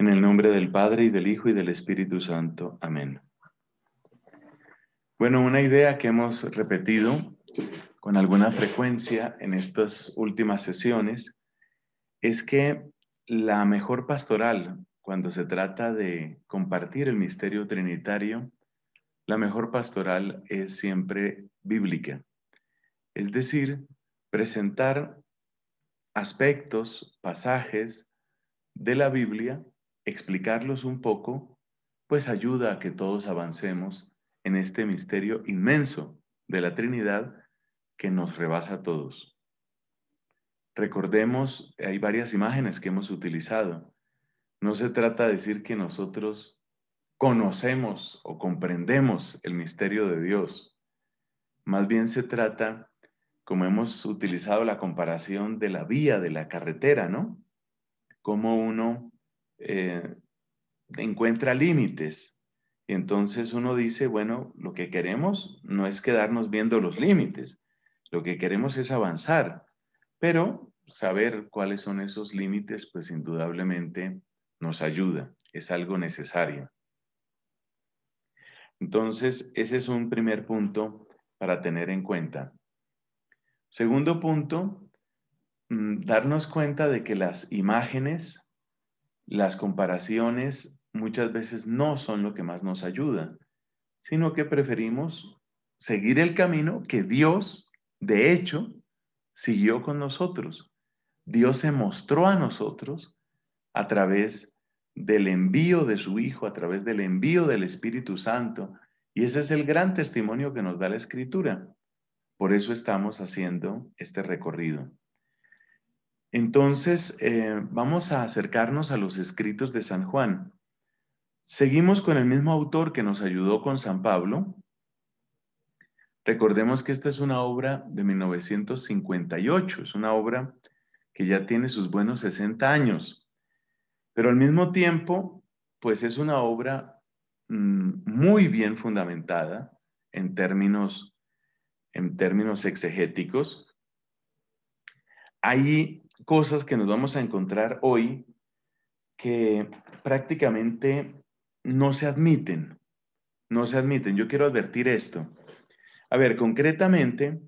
En el nombre del Padre y del Hijo y del Espíritu Santo. Amén. Bueno, una idea que hemos repetido con alguna frecuencia en estas últimas sesiones es que la mejor pastoral, cuando se trata de compartir el misterio trinitario, la mejor pastoral es siempre bíblica. Es decir, presentar aspectos, pasajes de la Biblia explicarlos un poco, pues ayuda a que todos avancemos en este misterio inmenso de la Trinidad que nos rebasa a todos. Recordemos, hay varias imágenes que hemos utilizado. No se trata de decir que nosotros conocemos o comprendemos el misterio de Dios. Más bien se trata, como hemos utilizado la comparación de la vía, de la carretera, ¿no? Como uno eh, encuentra límites. Entonces uno dice, bueno, lo que queremos no es quedarnos viendo los límites, lo que queremos es avanzar, pero saber cuáles son esos límites, pues indudablemente nos ayuda, es algo necesario. Entonces, ese es un primer punto para tener en cuenta. Segundo punto, mm, darnos cuenta de que las imágenes las comparaciones muchas veces no son lo que más nos ayuda, sino que preferimos seguir el camino que Dios, de hecho, siguió con nosotros. Dios se mostró a nosotros a través del envío de su Hijo, a través del envío del Espíritu Santo. Y ese es el gran testimonio que nos da la Escritura. Por eso estamos haciendo este recorrido. Entonces, eh, vamos a acercarnos a los escritos de San Juan. Seguimos con el mismo autor que nos ayudó con San Pablo. Recordemos que esta es una obra de 1958, es una obra que ya tiene sus buenos 60 años, pero al mismo tiempo, pues es una obra mm, muy bien fundamentada en términos, en términos exegéticos cosas que nos vamos a encontrar hoy que prácticamente no se admiten, no se admiten. Yo quiero advertir esto. A ver, concretamente,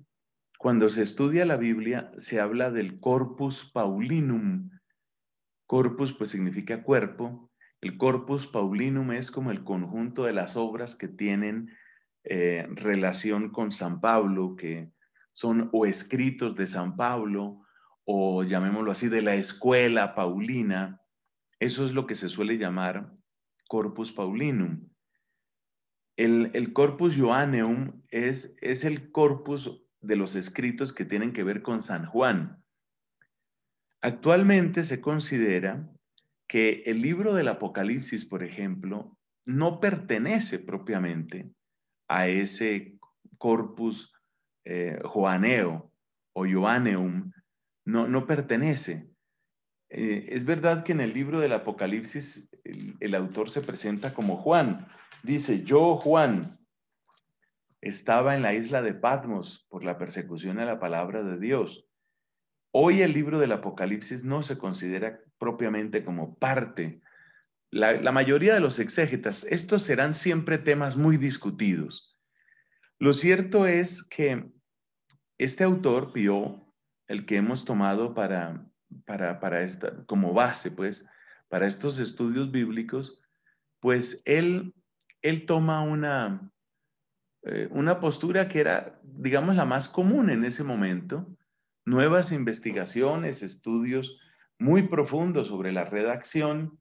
cuando se estudia la Biblia, se habla del corpus paulinum. Corpus, pues significa cuerpo. El corpus paulinum es como el conjunto de las obras que tienen eh, relación con San Pablo, que son o escritos de San Pablo o llamémoslo así, de la escuela paulina, eso es lo que se suele llamar corpus paulinum. El, corpus joaneum es, es el corpus de los escritos que tienen que ver con San Juan. Actualmente se considera que el libro del Apocalipsis, por ejemplo, no pertenece propiamente a ese corpus eh, joaneo o joaneum, no, no pertenece. Eh, es verdad que en el libro del Apocalipsis el, autor se presenta como Juan. Dice, yo Juan estaba en la isla de Patmos por la persecución a la palabra de Dios. Hoy el libro del Apocalipsis no se considera propiamente como parte. La, la, mayoría de los exégetas, estos serán siempre temas muy discutidos. Lo cierto es que este autor, Pío, el que hemos tomado para, para, esta, como base, pues, para estos estudios bíblicos, pues él, él toma una, eh, una postura que era, digamos, la más común en ese momento, nuevas investigaciones, estudios muy profundos sobre la redacción,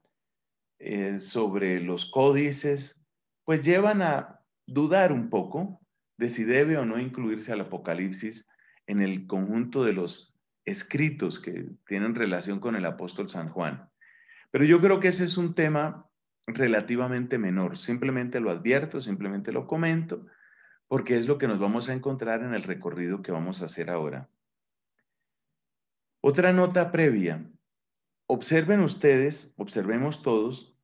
eh, sobre los códices, pues llevan a dudar un poco de si debe o no incluirse al Apocalipsis en el conjunto de los escritos que tienen relación con el apóstol San Juan. Pero yo creo que ese es un tema relativamente menor. Simplemente lo advierto, simplemente lo comento, porque es lo que nos vamos a encontrar en el recorrido que vamos a hacer ahora. Otra nota previa. Observen ustedes, observemos todos,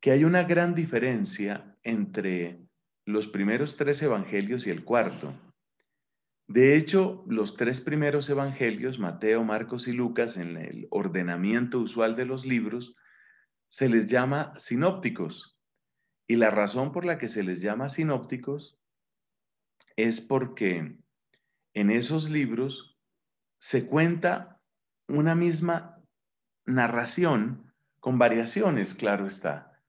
que hay una gran diferencia entre los primeros tres evangelios y el cuarto. De hecho, los tres primeros evangelios, Mateo, Marcos y Lucas, en el ordenamiento usual de los libros, se les llama sinópticos. Y la razón por la que se les llama sinópticos es porque en esos libros se cuenta una misma narración con variaciones, claro está.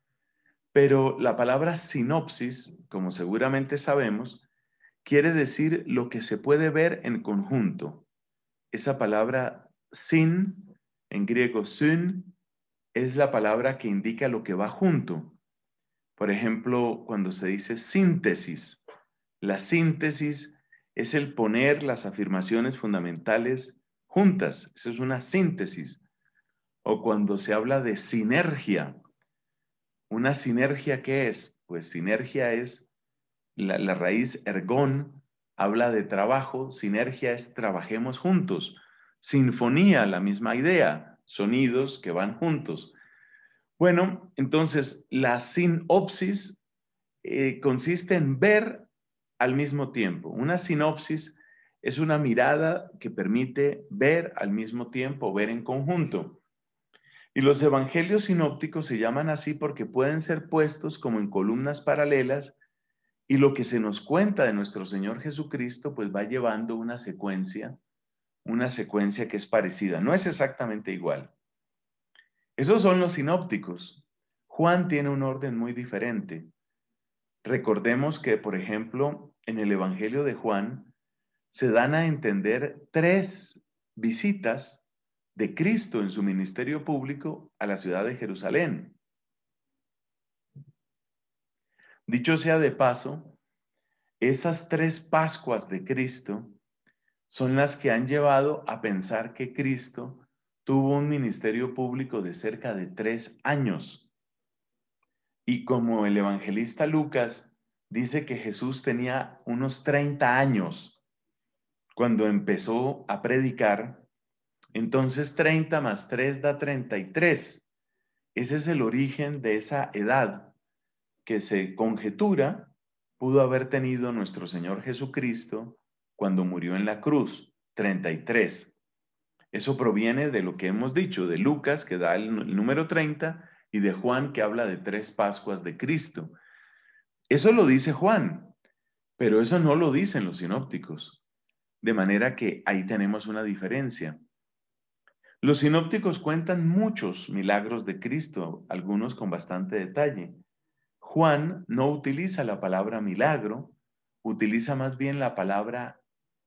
Pero la palabra sinopsis, como seguramente sabemos, quiere decir lo que se puede ver en conjunto. Esa palabra sin, en griego syn, es la palabra que indica lo que va junto. Por ejemplo, cuando se dice síntesis, la síntesis es el poner las afirmaciones fundamentales juntas. Eso es una síntesis. O cuando se habla de sinergia. ¿Una sinergia qué es? Pues sinergia es la, raíz ergón habla de trabajo, sinergia es trabajemos juntos, sinfonía, la misma idea, sonidos que van juntos. Bueno, entonces la sinopsis eh, consiste en ver al mismo tiempo. Una sinopsis es una mirada que permite ver al mismo tiempo, ver en conjunto. Y los evangelios sinópticos se llaman así porque pueden ser puestos como en columnas paralelas y lo que se nos cuenta de nuestro Señor Jesucristo, pues va llevando una secuencia, una secuencia que es parecida, no es exactamente igual. Esos son los sinópticos. Juan tiene un orden muy diferente. Recordemos que, por ejemplo, en el Evangelio de Juan se dan a entender tres visitas de Cristo en su ministerio público a la ciudad de Jerusalén. Dicho sea de paso, esas tres Pascuas de Cristo son las que han llevado a pensar que Cristo tuvo un ministerio público de cerca de tres años. Y como el evangelista Lucas dice que Jesús tenía unos 30 años cuando empezó a predicar, entonces 30 más 3 da 33. Ese es el origen de esa edad que se conjetura pudo haber tenido nuestro Señor Jesucristo cuando murió en la cruz, 33. Eso proviene de lo que hemos dicho, de Lucas, que da el, número 30, y de Juan, que habla de tres Pascuas de Cristo. Eso lo dice Juan, pero eso no lo dicen los sinópticos. De manera que ahí tenemos una diferencia. Los sinópticos cuentan muchos milagros de Cristo, algunos con bastante detalle. Juan no utiliza la palabra milagro, utiliza más bien la palabra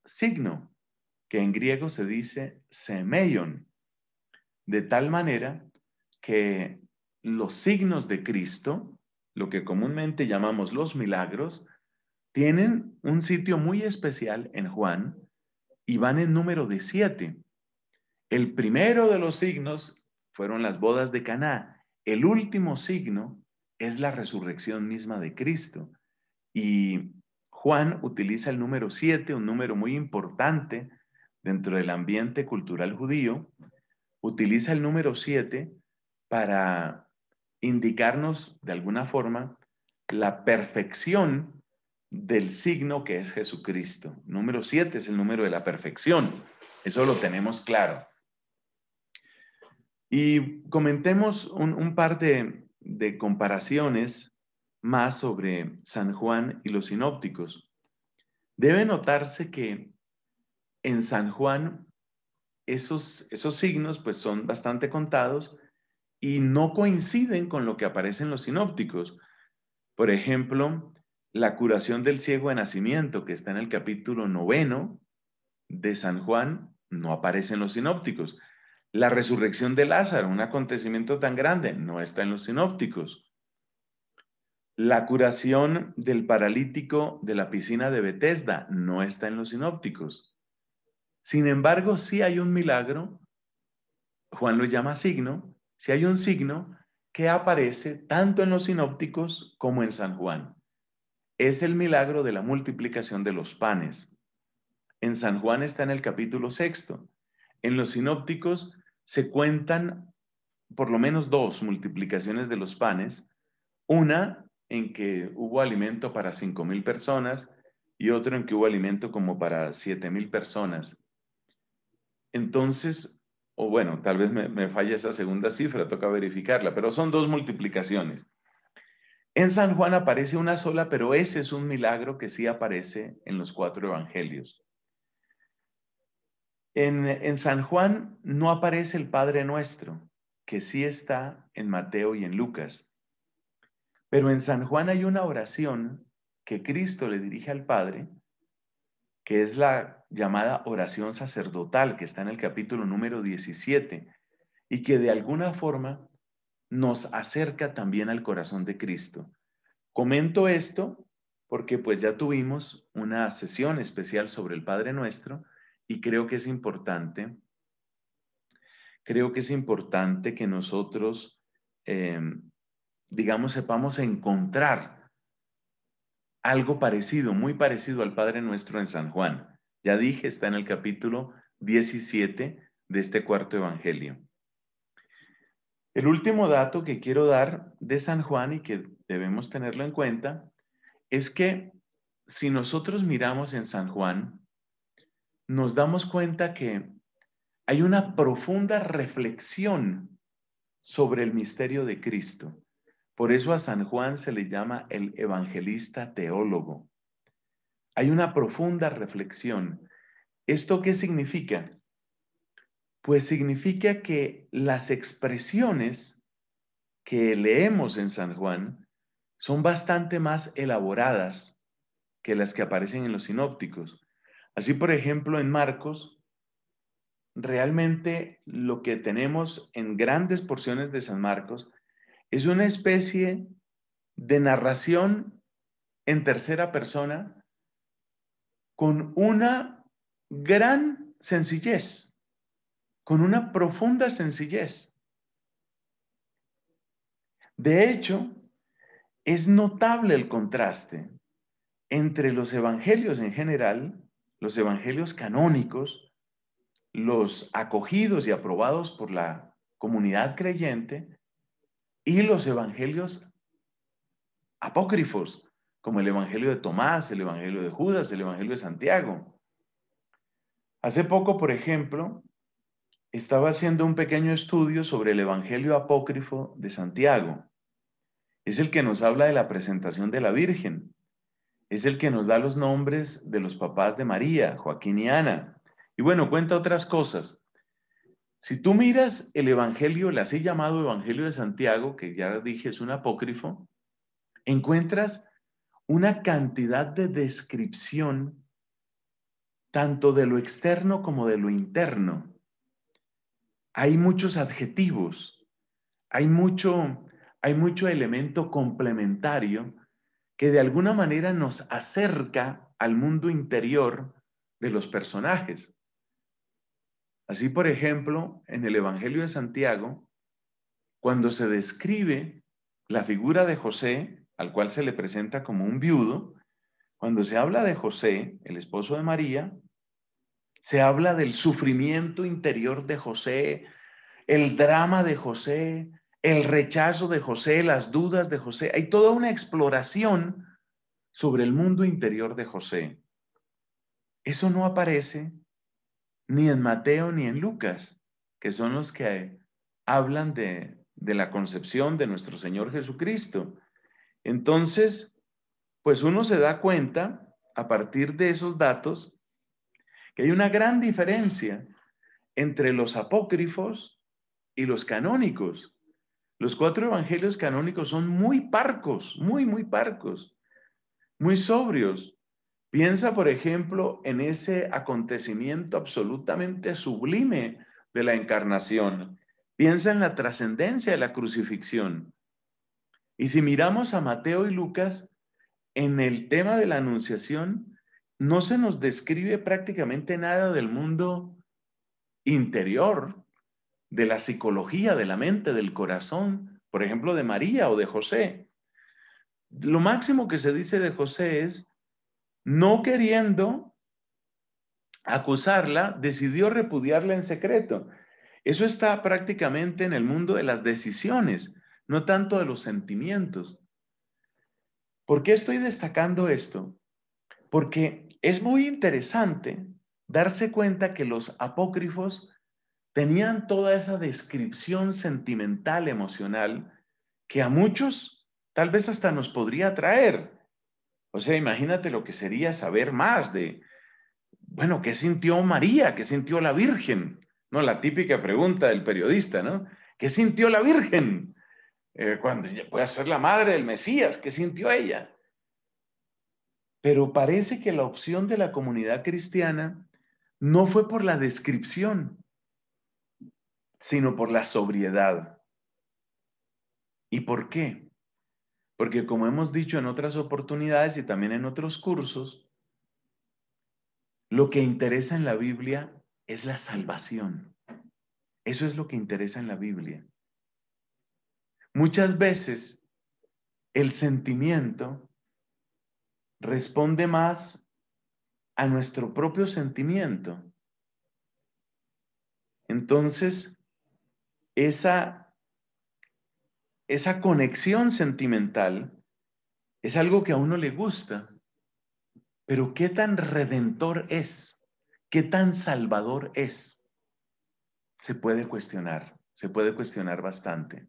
signo, que en griego se dice semeion, de tal manera que los signos de Cristo, lo que comúnmente llamamos los milagros, tienen un sitio muy especial en Juan y van en número de siete. El primero de los signos fueron las bodas de Caná. El último signo es la resurrección misma de Cristo. Y Juan utiliza el número 7, un número muy importante dentro del ambiente cultural judío, utiliza el número 7 para indicarnos de alguna forma la perfección del signo que es Jesucristo. Número 7 es el número de la perfección. Eso lo tenemos claro. Y comentemos un, un par de, de comparaciones más sobre San Juan y los sinópticos. Debe notarse que en San Juan esos, signos pues son bastante contados y no coinciden con lo que aparecen los sinópticos. Por ejemplo, la curación del ciego de nacimiento, que está en el capítulo noveno de San Juan, no aparece en los sinópticos. La resurrección de Lázaro, un acontecimiento tan grande, no está en los sinópticos. La curación del paralítico de la piscina de Bethesda no está en los sinópticos. Sin embargo, sí hay un milagro, Juan lo llama signo, si hay un signo que aparece tanto en los sinópticos como en San Juan. Es el milagro de la multiplicación de los panes. En San Juan está en el capítulo sexto. En los sinópticos se cuentan por lo menos dos multiplicaciones de los panes, una en que hubo alimento para 5.000 personas y otra en que hubo alimento como para 7.000 personas. Entonces, o bueno, tal vez me, me falla esa segunda cifra, toca verificarla, pero son dos multiplicaciones. En San Juan aparece una sola, pero ese es un milagro que sí aparece en los cuatro evangelios. En, San Juan no aparece el Padre Nuestro, que sí está en Mateo y en Lucas. Pero en San Juan hay una oración que Cristo le dirige al Padre, que es la llamada oración sacerdotal, que está en el capítulo número 17, y que de alguna forma nos acerca también al corazón de Cristo. Comento esto porque pues ya tuvimos una sesión especial sobre el Padre Nuestro y creo que es importante, creo que es importante que nosotros, eh, digamos, sepamos encontrar algo parecido, muy parecido al Padre Nuestro en San Juan. Ya dije, está en el capítulo 17 de este cuarto Evangelio. El último dato que quiero dar de San Juan y que debemos tenerlo en cuenta es que si nosotros miramos en San Juan, nos damos cuenta que hay una profunda reflexión sobre el misterio de Cristo. Por eso a San Juan se le llama el evangelista teólogo. Hay una profunda reflexión. ¿Esto qué significa? Pues significa que las expresiones que leemos en San Juan son bastante más elaboradas que las que aparecen en los sinópticos. Así, por ejemplo, en Marcos, realmente lo que tenemos en grandes porciones de San Marcos es una especie de narración en tercera persona con una gran sencillez, con una profunda sencillez. De hecho, es notable el contraste entre los evangelios en general los evangelios canónicos, los acogidos y aprobados por la comunidad creyente y los evangelios apócrifos, como el Evangelio de Tomás, el Evangelio de Judas, el Evangelio de Santiago. Hace poco, por ejemplo, estaba haciendo un pequeño estudio sobre el Evangelio apócrifo de Santiago. Es el que nos habla de la presentación de la Virgen es el que nos da los nombres de los papás de María, Joaquín y Ana. Y bueno, cuenta otras cosas. Si tú miras el Evangelio, el así llamado Evangelio de Santiago, que ya dije es un apócrifo, encuentras una cantidad de descripción tanto de lo externo como de lo interno. Hay muchos adjetivos, hay mucho, hay mucho elemento complementario que de alguna manera nos acerca al mundo interior de los personajes. Así, por ejemplo, en el Evangelio de Santiago, cuando se describe la figura de José, al cual se le presenta como un viudo, cuando se habla de José, el esposo de María, se habla del sufrimiento interior de José, el drama de José, el rechazo de José, las dudas de José. Hay toda una exploración sobre el mundo interior de José. Eso no aparece ni en Mateo ni en Lucas, que son los que hablan de, la concepción de nuestro Señor Jesucristo. Entonces, pues uno se da cuenta a partir de esos datos que hay una gran diferencia entre los apócrifos y los canónicos. Los cuatro evangelios canónicos son muy parcos, muy, muy parcos, muy sobrios. Piensa, por ejemplo, en ese acontecimiento absolutamente sublime de la encarnación. Piensa en la trascendencia de la crucifixión. Y si miramos a Mateo y Lucas, en el tema de la anunciación, no se nos describe prácticamente nada del mundo interior, de la psicología, de la mente, del corazón, por ejemplo, de María o de José. Lo máximo que se dice de José es, no queriendo acusarla, decidió repudiarla en secreto. Eso está prácticamente en el mundo de las decisiones, no tanto de los sentimientos. ¿Por qué estoy destacando esto? Porque es muy interesante darse cuenta que los apócrifos tenían toda esa descripción sentimental, emocional, que a muchos tal vez hasta nos podría atraer. O sea, imagínate lo que sería saber más de, bueno, ¿qué sintió María? ¿Qué sintió la Virgen? No, la típica pregunta del periodista, ¿no? ¿Qué sintió la Virgen? Eh, cuando ella puede ser la madre del Mesías, ¿qué sintió ella? Pero parece que la opción de la comunidad cristiana no fue por la descripción, sino por la sobriedad. ¿Y por qué? Porque como hemos dicho en otras oportunidades y también en otros cursos, lo que interesa en la Biblia es la salvación. Eso es lo que interesa en la Biblia. Muchas veces el sentimiento responde más a nuestro propio sentimiento. Entonces, esa, esa conexión sentimental es algo que a uno le gusta, pero qué tan redentor es, qué tan salvador es, se puede cuestionar, se puede cuestionar bastante.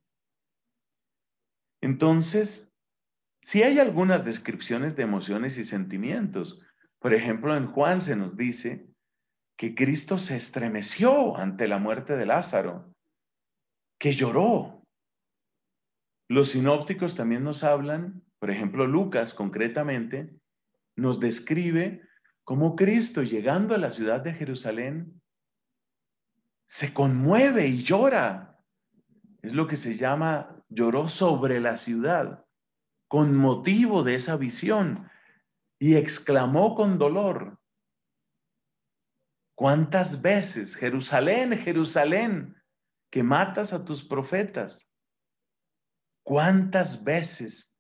Entonces, si hay algunas descripciones de emociones y sentimientos, por ejemplo, en Juan se nos dice que Cristo se estremeció ante la muerte de Lázaro que lloró. Los sinópticos también nos hablan, por ejemplo, Lucas concretamente, nos describe cómo Cristo, llegando a la ciudad de Jerusalén, se conmueve y llora. Es lo que se llama lloró sobre la ciudad, con motivo de esa visión, y exclamó con dolor. ¿Cuántas veces, Jerusalén, Jerusalén, que matas a tus profetas. ¿Cuántas veces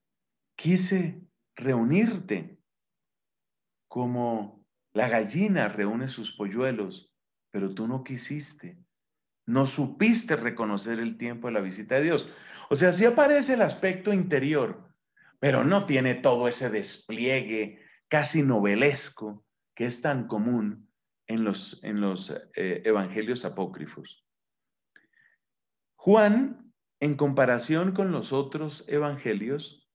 quise reunirte como la gallina reúne sus polluelos, pero tú no quisiste? No supiste reconocer el tiempo de la visita de Dios. O sea, sí aparece el aspecto interior, pero no tiene todo ese despliegue casi novelesco que es tan común en los, en los eh, evangelios apócrifos. Juan, en comparación con los otros evangelios,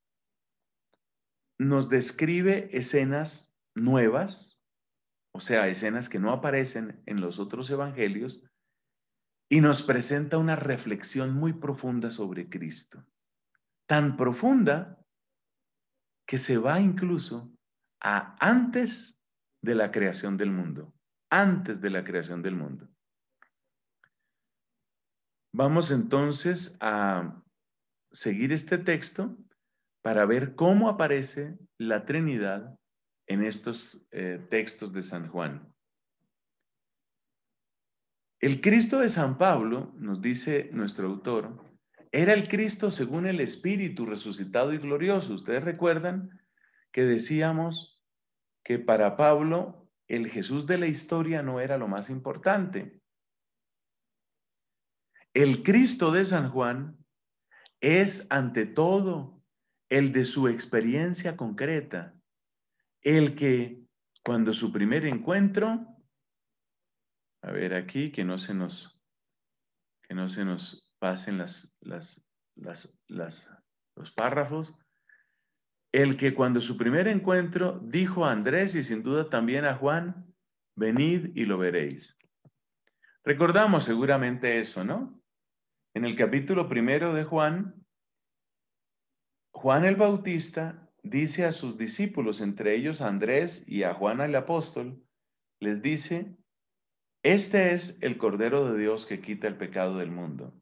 nos describe escenas nuevas, o sea, escenas que no aparecen en los otros evangelios, y nos presenta una reflexión muy profunda sobre Cristo, tan profunda que se va incluso a antes de la creación del mundo, antes de la creación del mundo. Vamos entonces a seguir este texto para ver cómo aparece la Trinidad en estos eh, textos de San Juan. El Cristo de San Pablo, nos dice nuestro autor, era el Cristo según el Espíritu resucitado y glorioso. Ustedes recuerdan que decíamos que para Pablo el Jesús de la historia no era lo más importante, el Cristo de San Juan es ante todo el de su experiencia concreta, el que cuando su primer encuentro, a ver aquí, que no se nos, que no se nos pasen los párrafos, el que cuando su primer encuentro dijo a Andrés y sin duda también a Juan, venid y lo veréis. Recordamos seguramente eso, ¿no? en el capítulo primero de Juan, Juan el Bautista dice a sus discípulos, entre ellos a Andrés y a Juan el apóstol, les dice, este es el Cordero de Dios que quita el pecado del mundo.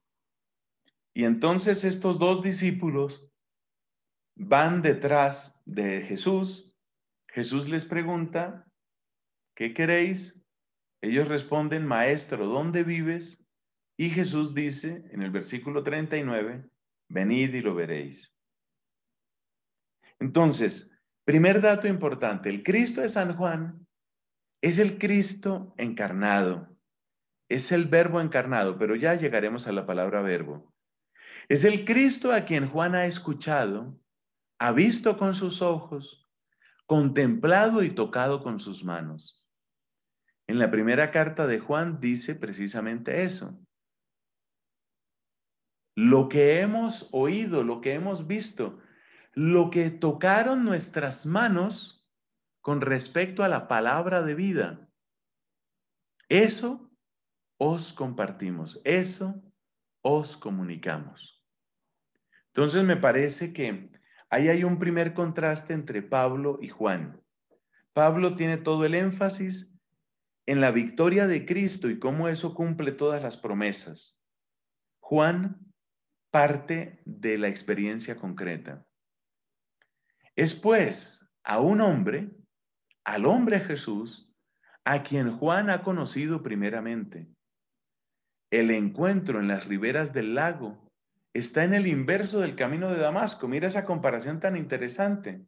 Y entonces estos dos discípulos van detrás de Jesús. Jesús les pregunta, ¿qué queréis? Ellos responden, Maestro, ¿dónde vives? Y Jesús dice en el versículo 39, venid y lo veréis. Entonces, primer dato importante, el Cristo de San Juan es el Cristo encarnado, es el verbo encarnado, pero ya llegaremos a la palabra verbo. Es el Cristo a quien Juan ha escuchado, ha visto con sus ojos, contemplado y tocado con sus manos. En la primera carta de Juan dice precisamente eso lo que hemos oído, lo que hemos visto, lo que tocaron nuestras manos con respecto a la palabra de vida. Eso os compartimos, eso os comunicamos. Entonces me parece que ahí hay un primer contraste entre Pablo y Juan. Pablo tiene todo el énfasis en la victoria de Cristo y cómo eso cumple todas las promesas. Juan parte de la experiencia concreta. Es pues a un hombre, al hombre Jesús, a quien Juan ha conocido primeramente. El encuentro en las riberas del lago está en el inverso del camino de Damasco. Mira esa comparación tan interesante.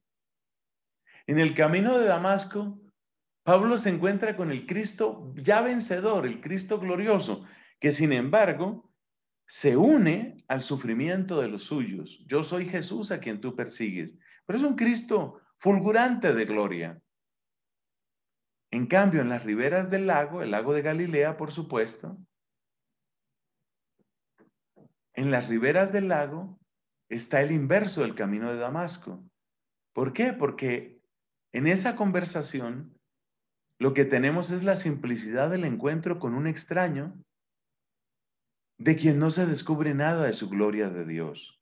En el camino de Damasco, Pablo se encuentra con el Cristo ya vencedor, el Cristo glorioso, que sin embargo se une al sufrimiento de los suyos. Yo soy Jesús a quien tú persigues, pero es un Cristo fulgurante de gloria. En cambio, en las riberas del lago, el lago de Galilea, por supuesto, en las riberas del lago está el inverso del camino de Damasco. ¿Por qué? Porque en esa conversación lo que tenemos es la simplicidad del encuentro con un extraño de quien no se descubre nada de su gloria de Dios.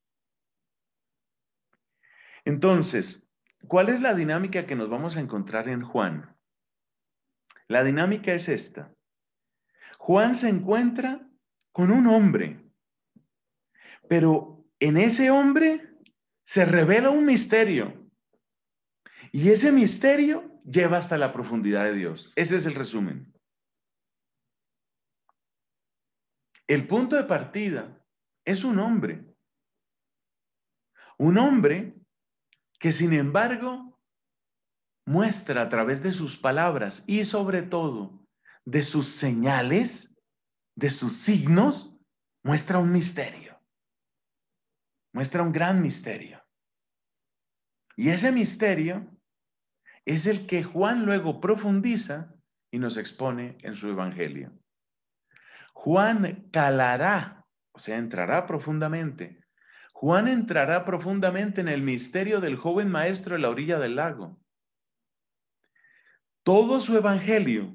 Entonces, ¿cuál es la dinámica que nos vamos a encontrar en Juan? La dinámica es esta. Juan se encuentra con un hombre, pero en ese hombre se revela un misterio. Y ese misterio lleva hasta la profundidad de Dios. Ese es el resumen. El punto de partida es un hombre. Un hombre que sin embargo muestra a través de sus palabras y sobre todo de sus señales, de sus signos, muestra un misterio. Muestra un gran misterio. Y ese misterio es el que Juan luego profundiza y nos expone en su evangelio. Juan calará, o sea, entrará profundamente. Juan entrará profundamente en el misterio del joven maestro en la orilla del lago. Todo su evangelio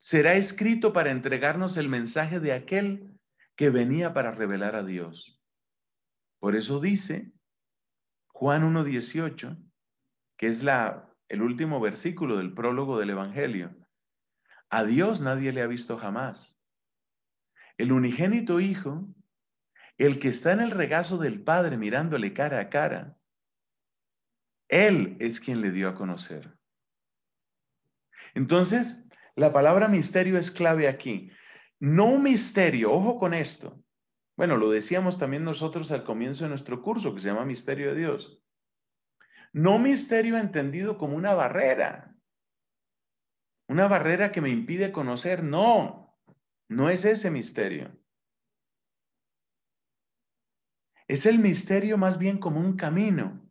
será escrito para entregarnos el mensaje de aquel que venía para revelar a Dios. Por eso dice Juan 1.18, que es la, el último versículo del prólogo del Evangelio. A Dios nadie le ha visto jamás el unigénito Hijo, el que está en el regazo del Padre mirándole cara a cara, Él es quien le dio a conocer. Entonces, la palabra misterio es clave aquí. No misterio, ojo con esto. Bueno, lo decíamos también nosotros al comienzo de nuestro curso que se llama Misterio de Dios. No misterio entendido como una barrera, una barrera que me impide conocer, no, no es ese misterio. Es el misterio más bien como un camino,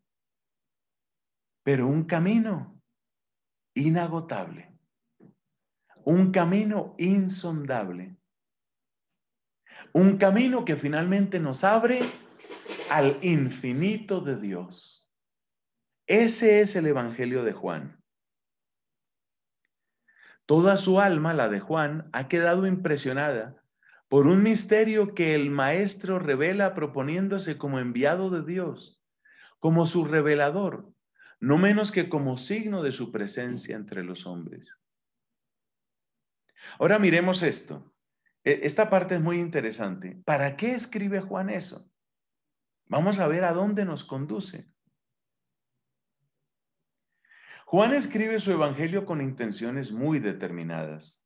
pero un camino inagotable, un camino insondable, un camino que finalmente nos abre al infinito de Dios. Ese es el Evangelio de Juan. Toda su alma, la de Juan, ha quedado impresionada por un misterio que el Maestro revela proponiéndose como enviado de Dios, como su revelador, no menos que como signo de su presencia entre los hombres. Ahora miremos esto. E, esta parte es muy interesante. ¿Para qué escribe Juan eso? Vamos a ver a dónde nos conduce. Juan escribe su evangelio con intenciones muy determinadas.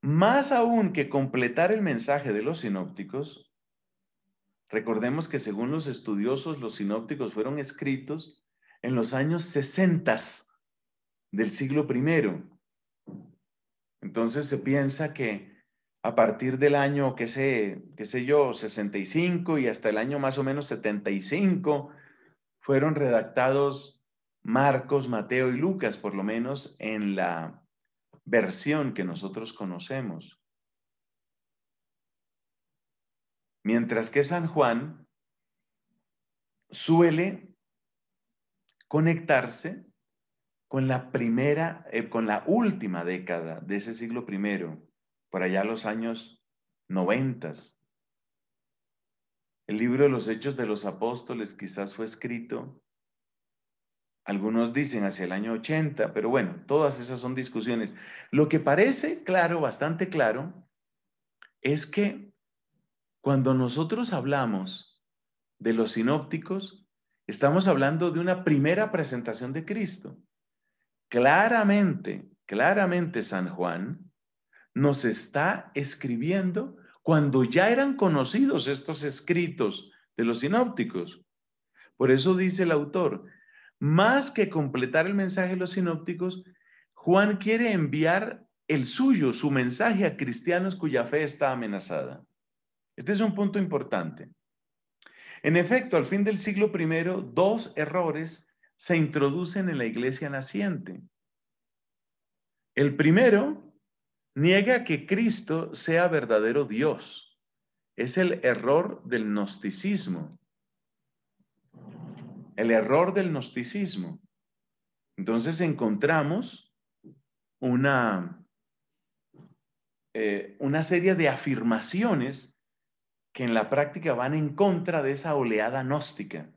Más aún que completar el mensaje de los sinópticos, recordemos que según los estudiosos, los sinópticos fueron escritos en los años 60 del siglo I. Entonces se piensa que a partir del año, qué sé, qué sé yo, 65 y hasta el año más o menos 75, fueron redactados Marcos, Mateo y Lucas, por lo menos en la versión que nosotros conocemos. Mientras que San Juan suele conectarse con la primera, eh, con la última década de ese siglo primero, por allá los años noventas. El libro de los Hechos de los Apóstoles quizás fue escrito algunos dicen hacia el año 80, pero bueno, todas esas son discusiones. Lo que parece claro, bastante claro, es que cuando nosotros hablamos de los sinópticos, estamos hablando de una primera presentación de Cristo. Claramente, claramente San Juan nos está escribiendo cuando ya eran conocidos estos escritos de los sinópticos. Por eso dice el autor, más que completar el mensaje de los sinópticos, Juan quiere enviar el suyo, su mensaje a cristianos cuya fe está amenazada. Este es un punto importante. En efecto, al fin del siglo I, dos errores se introducen en la iglesia naciente. El primero niega que Cristo sea verdadero Dios. Es el error del gnosticismo el error del gnosticismo. Entonces encontramos una, eh, una serie de afirmaciones que en la práctica van en contra de esa oleada gnóstica.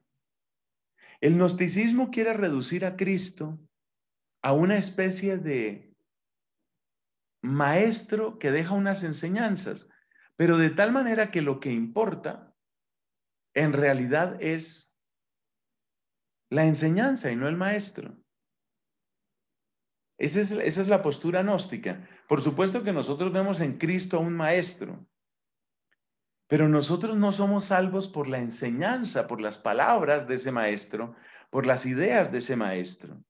El gnosticismo quiere reducir a Cristo a una especie de maestro que deja unas enseñanzas, pero de tal manera que lo que importa en realidad es la enseñanza y no el maestro. Esa es, esa es, la postura gnóstica. Por supuesto que nosotros vemos en Cristo a un maestro, pero nosotros no somos salvos por la enseñanza, por las palabras de ese maestro, por las ideas de ese maestro.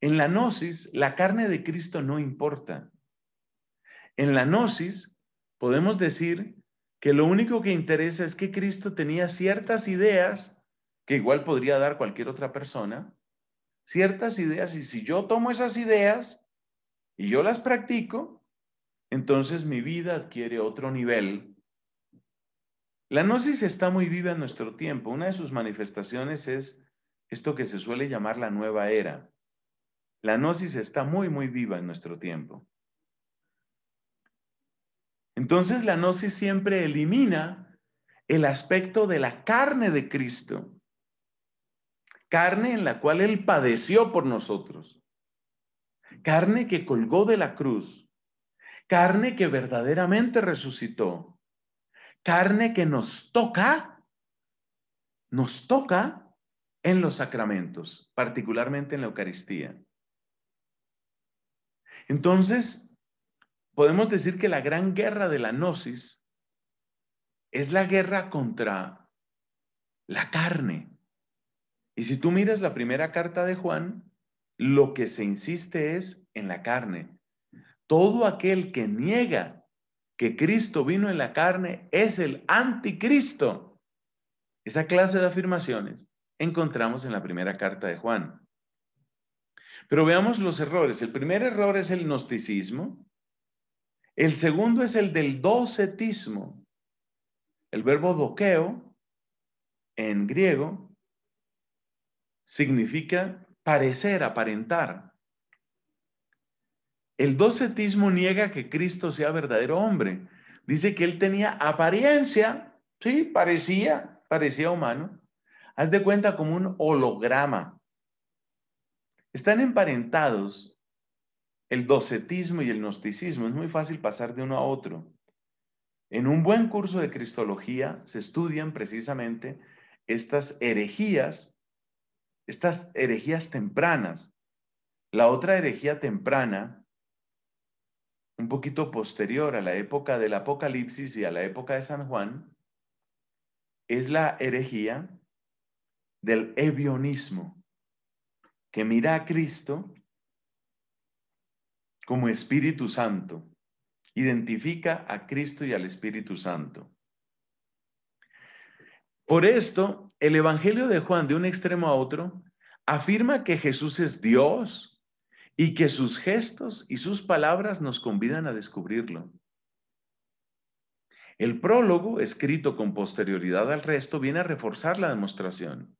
En la gnosis, la carne de Cristo no importa. En la gnosis, podemos decir que lo único que interesa es que Cristo tenía ciertas ideas que igual podría dar cualquier otra persona, ciertas ideas y si yo tomo esas ideas y yo las practico, entonces mi vida adquiere otro nivel. La gnosis está muy viva en nuestro tiempo. Una de sus manifestaciones es esto que se suele llamar la nueva era. La gnosis está muy, muy viva en nuestro tiempo. Entonces la gnosis siempre elimina el aspecto de la carne de Cristo carne en la cual Él padeció por nosotros, carne que colgó de la cruz, carne que verdaderamente resucitó, carne que nos toca, nos toca en los sacramentos, particularmente en la Eucaristía. Entonces, podemos decir que la gran guerra de la gnosis es la guerra contra la carne, y si tú miras la primera carta de Juan, lo que se insiste es en la carne. Todo aquel que niega que Cristo vino en la carne es el anticristo. Esa clase de afirmaciones encontramos en la primera carta de Juan. Pero veamos los errores. El primer error es el gnosticismo. El segundo es el del docetismo. El verbo doqueo en griego significa parecer, aparentar. El docetismo niega que Cristo sea verdadero hombre. Dice que él tenía apariencia, sí, parecía, parecía humano. Haz de cuenta como un holograma. Están emparentados el docetismo y el gnosticismo. Es muy fácil pasar de uno a otro. En un buen curso de cristología se estudian precisamente estas herejías estas herejías tempranas. La otra herejía temprana, un poquito posterior a la época del Apocalipsis y a la época de San Juan, es la herejía del ebionismo, que mira a Cristo como Espíritu Santo, identifica a Cristo y al Espíritu Santo. Por esto, el Evangelio de Juan, de un extremo a otro, afirma que Jesús es Dios y que sus gestos y sus palabras nos convidan a descubrirlo. El prólogo, escrito con posterioridad al resto, viene a reforzar la demostración.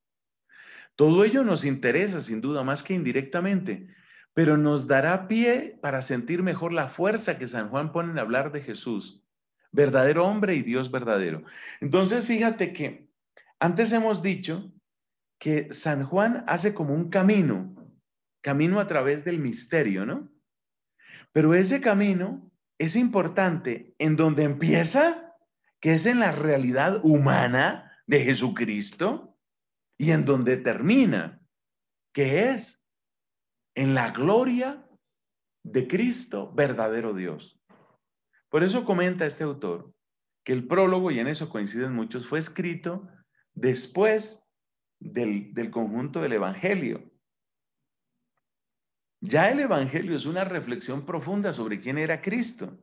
Todo ello nos interesa, sin duda, más que indirectamente, pero nos dará pie para sentir mejor la fuerza que San Juan pone en hablar de Jesús, verdadero hombre y Dios verdadero. Entonces, fíjate que antes hemos dicho que San Juan hace como un camino, camino a través del misterio, ¿no? Pero ese camino es importante en donde empieza, que es en la realidad humana de Jesucristo, y en donde termina, que es en la gloria de Cristo, verdadero Dios. Por eso comenta este autor que el prólogo, y en eso coinciden muchos, fue escrito después del, conjunto del Evangelio. Ya el Evangelio es una reflexión profunda sobre quién era Cristo,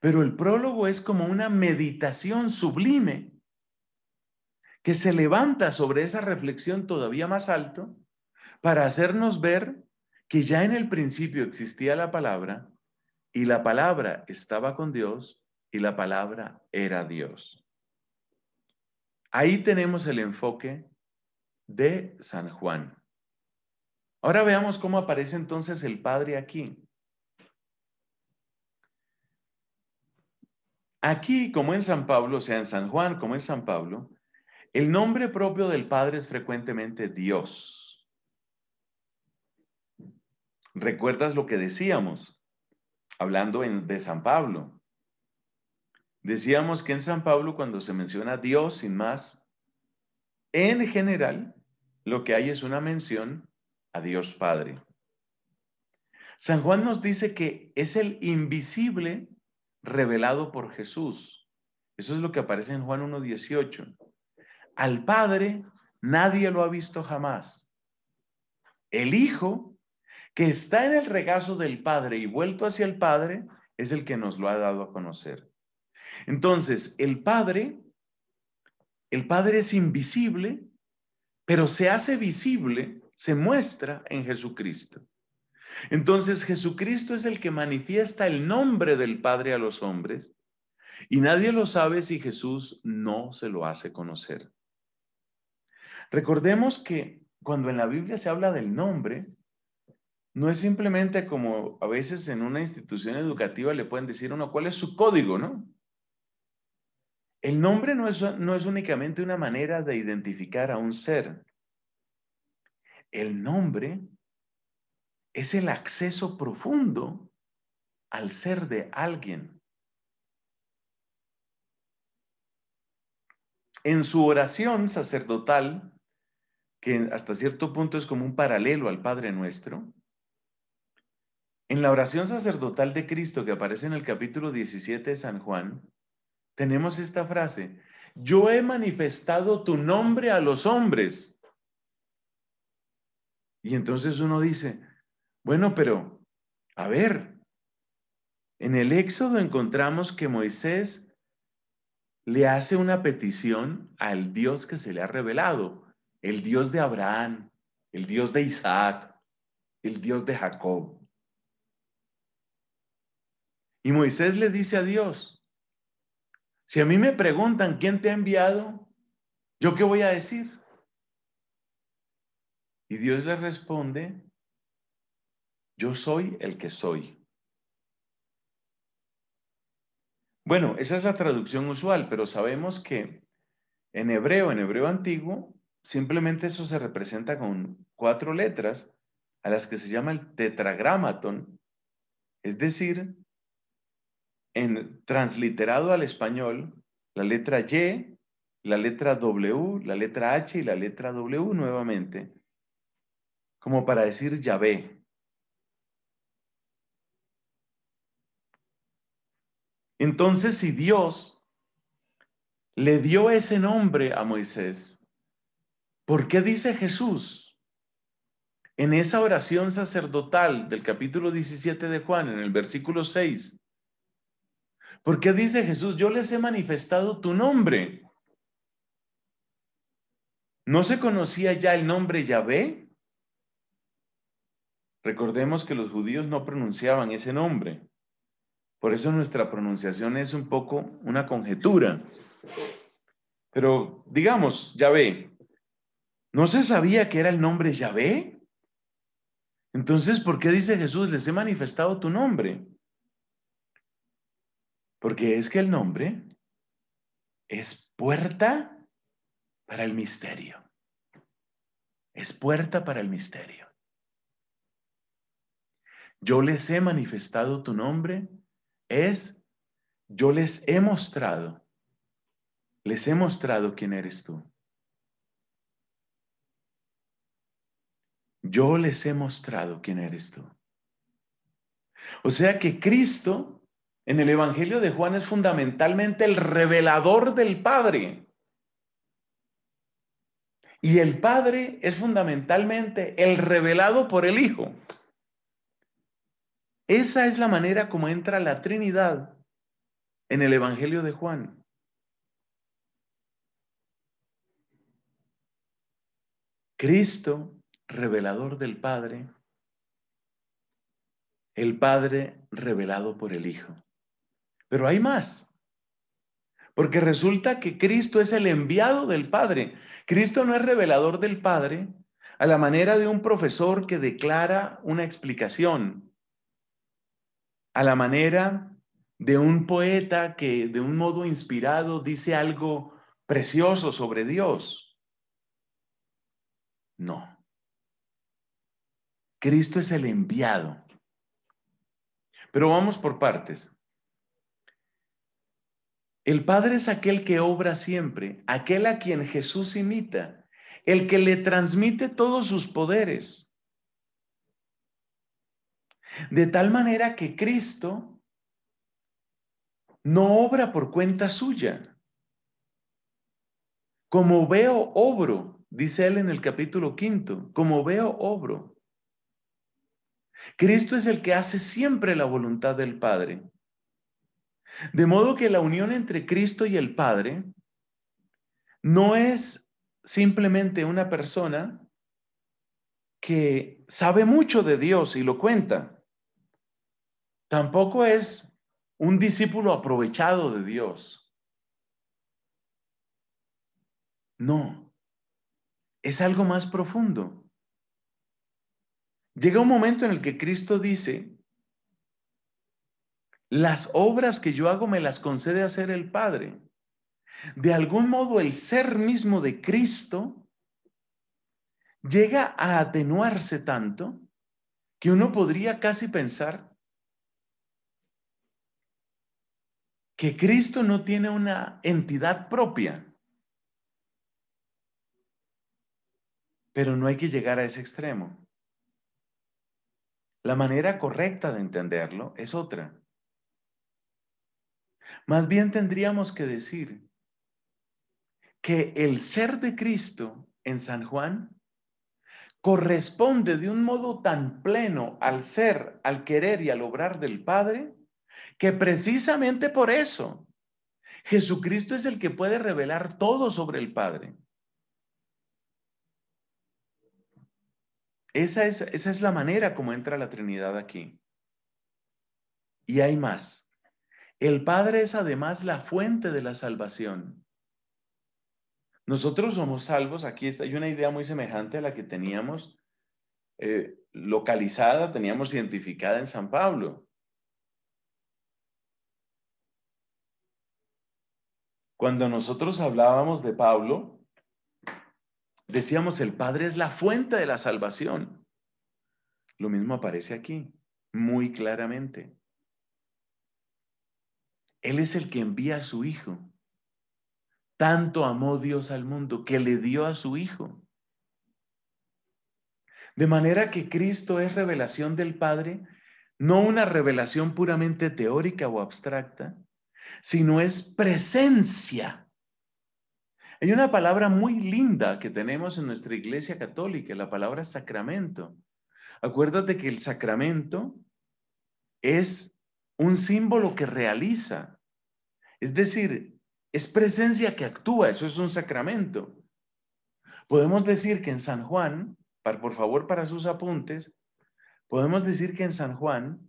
pero el prólogo es como una meditación sublime que se levanta sobre esa reflexión todavía más alto para hacernos ver que ya en el principio existía la palabra y la palabra estaba con Dios y la palabra era Dios. Ahí tenemos el enfoque de San Juan. Ahora veamos cómo aparece entonces el Padre aquí. Aquí, como en San Pablo, o sea, en San Juan, como en San Pablo, el nombre propio del Padre es frecuentemente Dios. ¿Recuerdas lo que decíamos hablando en, de San Pablo? Decíamos que en San Pablo cuando se menciona a Dios sin más, en general lo que hay es una mención a Dios Padre. San Juan nos dice que es el invisible revelado por Jesús. Eso es lo que aparece en Juan 1.18. Al Padre nadie lo ha visto jamás. El Hijo, que está en el regazo del Padre y vuelto hacia el Padre, es el que nos lo ha dado a conocer. Entonces, el Padre, el Padre es invisible, pero se hace visible, se muestra en Jesucristo. Entonces, Jesucristo es el que manifiesta el nombre del Padre a los hombres y nadie lo sabe si Jesús no se lo hace conocer. Recordemos que cuando en la Biblia se habla del nombre, no es simplemente como a veces en una institución educativa le pueden decir uno cuál es su código, ¿no? El nombre no es, no es únicamente una manera de identificar a un ser. El nombre es el acceso profundo al ser de alguien. En su oración sacerdotal, que hasta cierto punto es como un paralelo al Padre Nuestro, en la oración sacerdotal de Cristo que aparece en el capítulo 17 de San Juan, tenemos esta frase, yo he manifestado tu nombre a los hombres. Y entonces uno dice, bueno, pero, a ver, en el Éxodo encontramos que Moisés le hace una petición al Dios que se le ha revelado, el Dios de Abraham, el Dios de Isaac, el Dios de Jacob. Y Moisés le dice a Dios, si a mí me preguntan quién te ha enviado, ¿yo qué voy a decir? Y Dios le responde, yo soy el que soy. Bueno, esa es la traducción usual, pero sabemos que en hebreo, en hebreo antiguo, simplemente eso se representa con cuatro letras a las que se llama el tetragramaton, es decir, en, transliterado al español, la letra Y, la letra W, la letra H y la letra W nuevamente, como para decir Yahvé. Entonces, si Dios le dio ese nombre a Moisés, ¿por qué dice Jesús en esa oración sacerdotal del capítulo 17 de Juan, en el versículo 6, porque dice Jesús, yo les he manifestado tu nombre. ¿No se conocía ya el nombre Yahvé? Recordemos que los judíos no pronunciaban ese nombre. Por eso nuestra pronunciación es un poco una conjetura. Pero digamos, Yahvé, ¿no se sabía que era el nombre Yahvé? Entonces, ¿por qué dice Jesús, les he manifestado tu nombre? Porque es que el nombre es puerta para el misterio. Es puerta para el misterio. Yo les he manifestado tu nombre es, yo les he mostrado, les he mostrado quién eres tú. Yo les he mostrado quién eres tú. O sea que Cristo en el Evangelio de Juan es fundamentalmente el revelador del Padre. Y el Padre es fundamentalmente el revelado por el Hijo. Esa es la manera como entra la Trinidad en el Evangelio de Juan. Cristo, revelador del Padre, el Padre revelado por el Hijo. Pero hay más. Porque resulta que Cristo es el enviado del Padre. Cristo no es revelador del Padre a la manera de un profesor que declara una explicación, a la manera de un poeta que de un modo inspirado dice algo precioso sobre Dios. No. Cristo es el enviado. Pero vamos por partes. El Padre es aquel que obra siempre, aquel a quien Jesús imita, el que le transmite todos sus poderes. De tal manera que Cristo no obra por cuenta suya. Como veo, obro, dice él en el capítulo quinto, como veo, obro. Cristo es el que hace siempre la voluntad del Padre. De modo que la unión entre Cristo y el Padre no es simplemente una persona que sabe mucho de Dios y lo cuenta. Tampoco es un discípulo aprovechado de Dios. No, es algo más profundo. Llega un momento en el que Cristo dice las obras que yo hago me las concede hacer el Padre. De algún modo el ser mismo de Cristo llega a atenuarse tanto que uno podría casi pensar que Cristo no tiene una entidad propia. Pero no hay que llegar a ese extremo. La manera correcta de entenderlo es otra. Más bien tendríamos que decir que el ser de Cristo en San Juan corresponde de un modo tan pleno al ser, al querer y al obrar del Padre, que precisamente por eso Jesucristo es el que puede revelar todo sobre el Padre. Esa es, esa es la manera como entra la Trinidad aquí. Y hay más. El Padre es además la fuente de la salvación. Nosotros somos salvos, aquí está, hay una idea muy semejante a la que teníamos eh, localizada, teníamos identificada en San Pablo. Cuando nosotros hablábamos de Pablo, decíamos, el Padre es la fuente de la salvación. Lo mismo aparece aquí, muy claramente. Él es el que envía a su Hijo. Tanto amó Dios al mundo que le dio a su Hijo. De manera que Cristo es revelación del Padre, no una revelación puramente teórica o abstracta, sino es presencia. Hay una palabra muy linda que tenemos en nuestra iglesia católica, la palabra sacramento. Acuérdate que el sacramento es un símbolo que realiza. Es decir, es presencia que actúa, eso es un sacramento. Podemos decir que en San Juan, por favor para sus apuntes, podemos decir que en San Juan,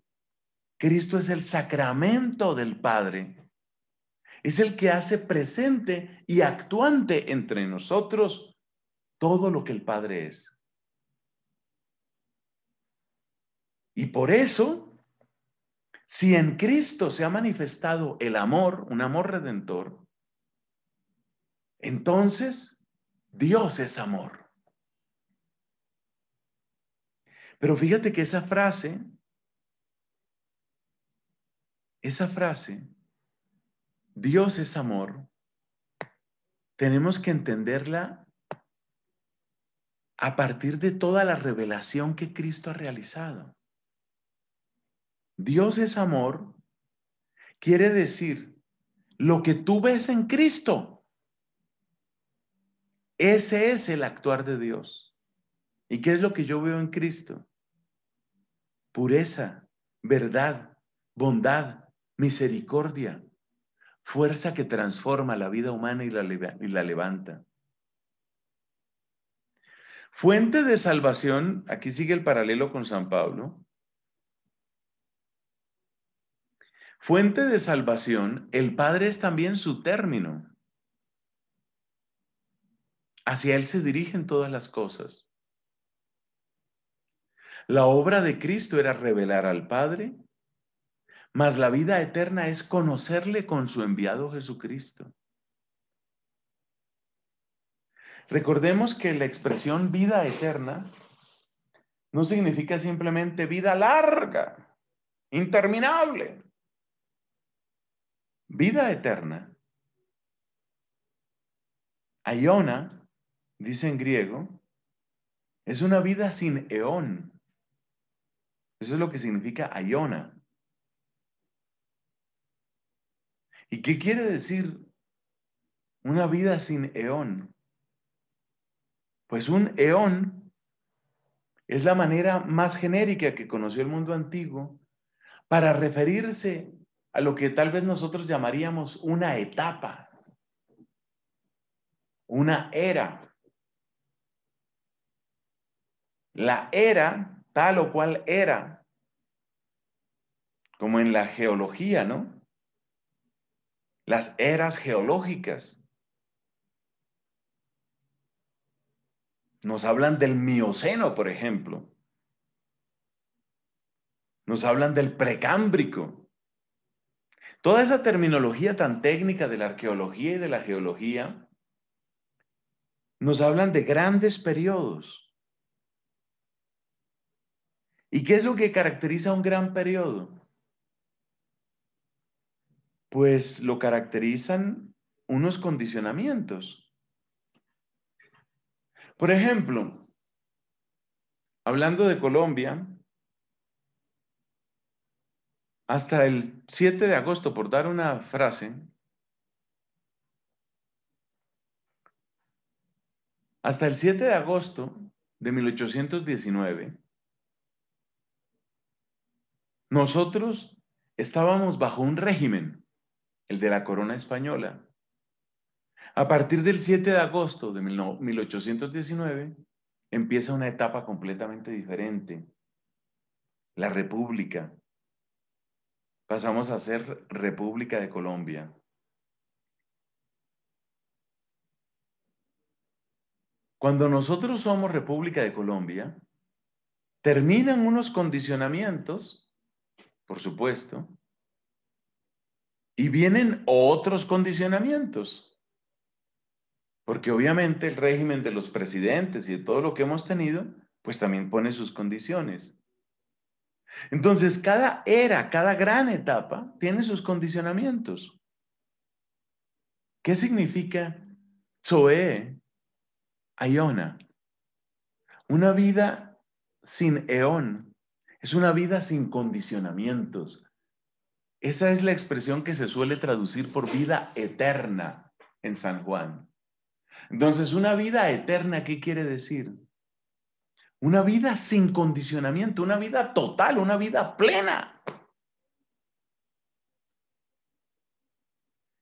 Cristo es el sacramento del Padre. Es el que hace presente y actuante entre nosotros todo lo que el Padre es. Y por eso si en Cristo se ha manifestado el amor, un amor redentor, entonces Dios es amor. Pero fíjate que esa frase, esa frase, Dios es amor, tenemos que entenderla a partir de toda la revelación que Cristo ha realizado. Dios es amor, quiere decir, lo que tú ves en Cristo, ese es el actuar de Dios. ¿Y qué es lo que yo veo en Cristo? Pureza, verdad, bondad, misericordia, fuerza que transforma la vida humana y la, levanta. Fuente de salvación, aquí sigue el paralelo con San Pablo, Fuente de salvación, el Padre es también su término. Hacia Él se dirigen todas las cosas. La obra de Cristo era revelar al Padre, mas la vida eterna es conocerle con su enviado Jesucristo. Recordemos que la expresión vida eterna no significa simplemente vida larga, interminable vida eterna. Aiona, dice en griego, es una vida sin eón. Eso es lo que significa Aiona. ¿Y qué quiere decir una vida sin eón? Pues un eón es la manera más genérica que conoció el mundo antiguo para referirse a lo que tal vez nosotros llamaríamos una etapa, una era. La era, tal o cual era, como en la geología, ¿no? Las eras geológicas. Nos hablan del Mioceno, por ejemplo. Nos hablan del Precámbrico. Toda esa terminología tan técnica de la arqueología y de la geología nos hablan de grandes periodos. ¿Y qué es lo que caracteriza un gran periodo? Pues lo caracterizan unos condicionamientos. Por ejemplo, hablando de Colombia, hasta el 7 de agosto, por dar una frase, hasta el 7 de agosto de 1819, nosotros estábamos bajo un régimen, el de la corona española. A partir del 7 de agosto de 1819 empieza una etapa completamente diferente, la república pasamos a ser República de Colombia. Cuando nosotros somos República de Colombia, terminan unos condicionamientos, por supuesto, y vienen otros condicionamientos. Porque obviamente el régimen de los presidentes y de todo lo que hemos tenido, pues también pone sus condiciones. Entonces, cada era, cada gran etapa tiene sus condicionamientos. ¿Qué significa Choe Ayona? Una vida sin eón es una vida sin condicionamientos. Esa es la expresión que se suele traducir por vida eterna en San Juan. Entonces, una vida eterna, ¿qué quiere decir? Una vida sin condicionamiento, una vida total, una vida plena.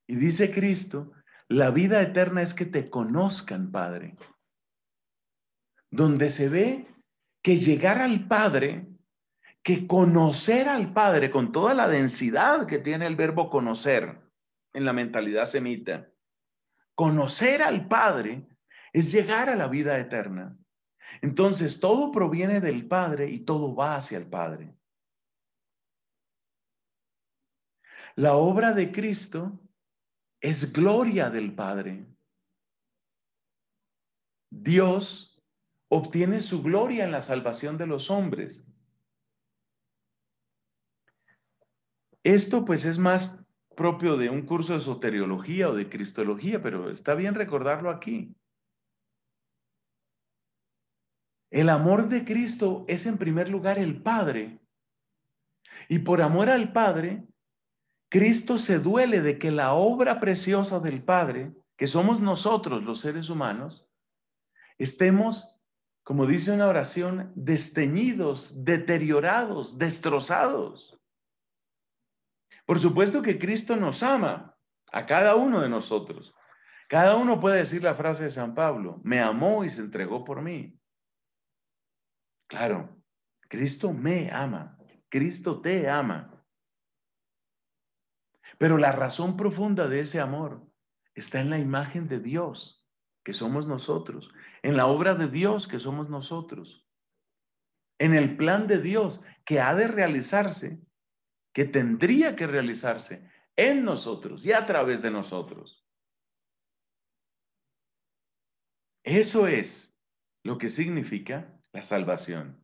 Y dice Cristo, la vida eterna es que te conozcan, Padre. Donde se ve que llegar al Padre, que conocer al Padre con toda la densidad que tiene el verbo conocer en la mentalidad semita, conocer al Padre es llegar a la vida eterna. Entonces, todo proviene del Padre y todo va hacia el Padre. La obra de Cristo es gloria del Padre. Dios obtiene su gloria en la salvación de los hombres. Esto pues es más propio de un curso de soteriología o de cristología, pero está bien recordarlo aquí. El amor de Cristo es en primer lugar el Padre. Y por amor al Padre, Cristo se duele de que la obra preciosa del Padre, que somos nosotros los seres humanos, estemos, como dice una oración, desteñidos, deteriorados, destrozados. Por supuesto que Cristo nos ama a cada uno de nosotros. Cada uno puede decir la frase de San Pablo, me amó y se entregó por mí. Claro, Cristo me ama, Cristo te ama. Pero la razón profunda de ese amor está en la imagen de Dios, que somos nosotros, en la obra de Dios, que somos nosotros, en el plan de Dios que ha de realizarse, que tendría que realizarse en nosotros y a través de nosotros. Eso es lo que significa salvación.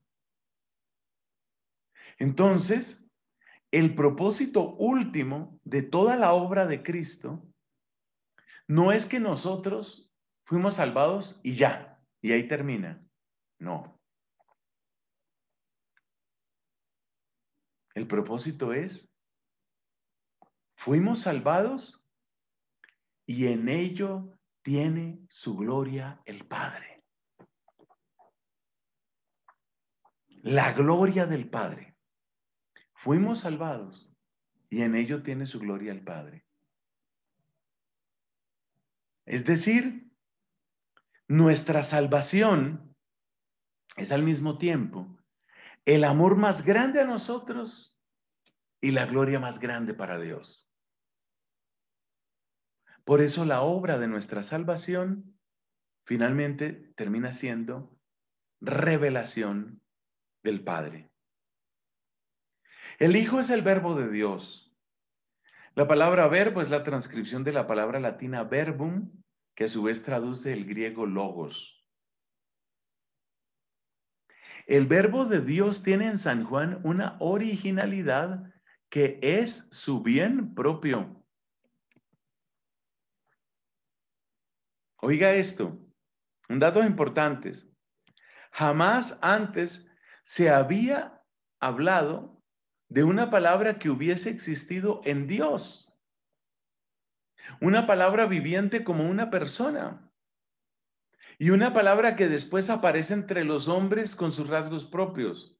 Entonces, el propósito último de toda la obra de Cristo no es que nosotros fuimos salvados y ya, y ahí termina. No. El propósito es, fuimos salvados y en ello tiene su gloria el Padre. la gloria del Padre. Fuimos salvados y en ello tiene su gloria el Padre. Es decir, nuestra salvación es al mismo tiempo el amor más grande a nosotros y la gloria más grande para Dios. Por eso la obra de nuestra salvación finalmente termina siendo revelación del Padre. El Hijo es el verbo de Dios. La palabra verbo es la transcripción de la palabra latina verbum, que a su vez traduce el griego logos. El verbo de Dios tiene en San Juan una originalidad que es su bien propio. Oiga esto, un dato importante. Jamás antes se había hablado de una palabra que hubiese existido en Dios, una palabra viviente como una persona y una palabra que después aparece entre los hombres con sus rasgos propios.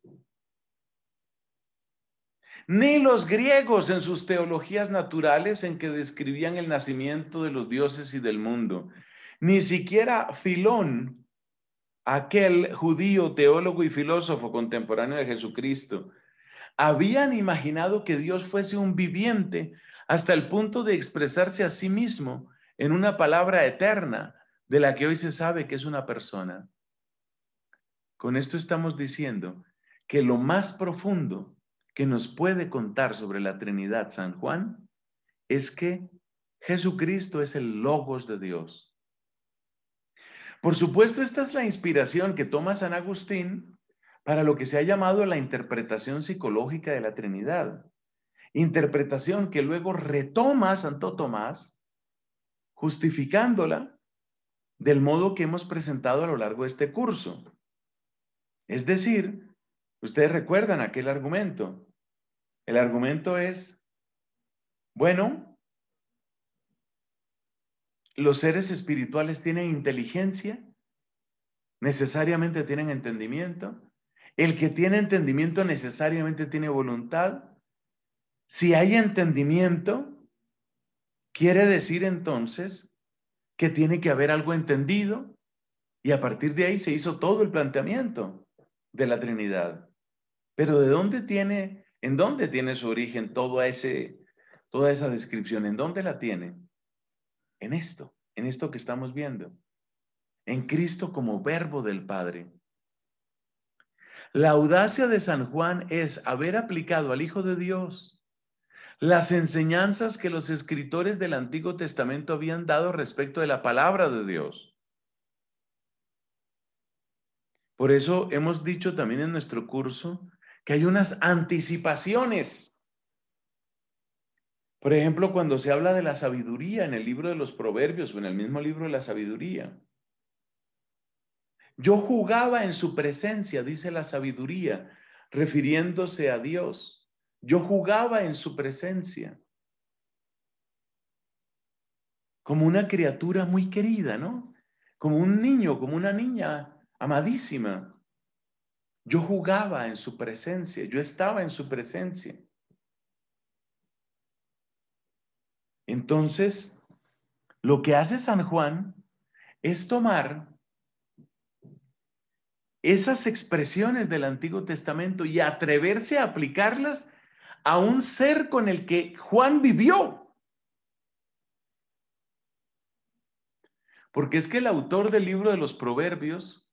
Ni los griegos en sus teologías naturales en que describían el nacimiento de los dioses y del mundo, ni siquiera Filón, aquel judío, teólogo y filósofo contemporáneo de Jesucristo, habían imaginado que Dios fuese un viviente hasta el punto de expresarse a sí mismo en una palabra eterna de la que hoy se sabe que es una persona. Con esto estamos diciendo que lo más profundo que nos puede contar sobre la Trinidad San Juan es que Jesucristo es el logos de Dios. Por supuesto, esta es la inspiración que toma San Agustín para lo que se ha llamado la interpretación psicológica de la Trinidad. Interpretación que luego retoma Santo Tomás, justificándola del modo que hemos presentado a lo largo de este curso. Es decir, ustedes recuerdan aquel argumento. El argumento es, bueno, los seres espirituales tienen inteligencia, necesariamente tienen entendimiento. El que tiene entendimiento necesariamente tiene voluntad. Si hay entendimiento, quiere decir entonces que tiene que haber algo entendido y a partir de ahí se hizo todo el planteamiento de la Trinidad. Pero ¿de dónde tiene, en dónde tiene su origen ese, toda esa descripción? ¿En dónde la tiene? en esto, en esto que estamos viendo, en Cristo como verbo del Padre. La audacia de San Juan es haber aplicado al Hijo de Dios las enseñanzas que los escritores del Antiguo Testamento habían dado respecto de la palabra de Dios. Por eso hemos dicho también en nuestro curso que hay unas anticipaciones por ejemplo, cuando se habla de la sabiduría en el libro de los Proverbios o en el mismo libro de la sabiduría. Yo jugaba en su presencia, dice la sabiduría, refiriéndose a Dios. Yo jugaba en su presencia. Como una criatura muy querida, ¿no? Como un niño, como una niña amadísima. Yo jugaba en su presencia, yo estaba en su presencia. Entonces, lo que hace San Juan es tomar esas expresiones del Antiguo Testamento y atreverse a aplicarlas a un ser con el que Juan vivió. Porque es que el autor del libro de los Proverbios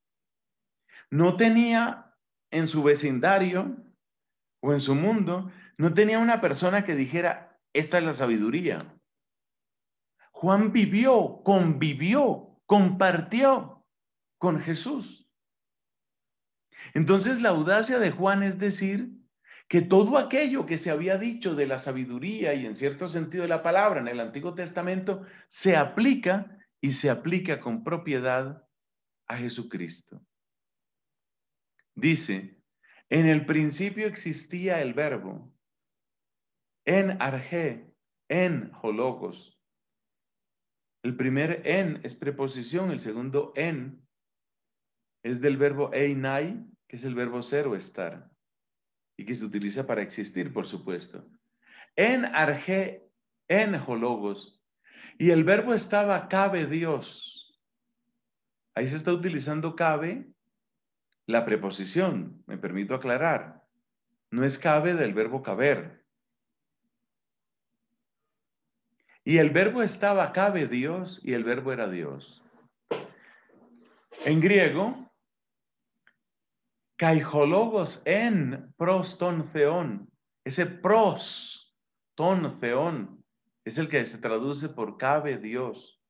no tenía en su vecindario o en su mundo, no tenía una persona que dijera, esta es la sabiduría. Juan vivió, convivió, compartió con Jesús. Entonces la audacia de Juan es decir que todo aquello que se había dicho de la sabiduría y en cierto sentido de la palabra en el Antiguo Testamento se aplica y se aplica con propiedad a Jesucristo. Dice, en el principio existía el verbo, en Arge, en Hologos, el primer en es preposición, el segundo en es del verbo einai, que es el verbo ser o estar, y que se utiliza para existir, por supuesto. En arge, en hologos, y el verbo estaba cabe Dios. Ahí se está utilizando cabe la preposición, me permito aclarar. No es cabe del verbo caber, Y el verbo estaba, cabe Dios, y el verbo era Dios. En griego, caijologos en pros prostonceón. Ese pros, theon es el que se traduce por cabe Dios.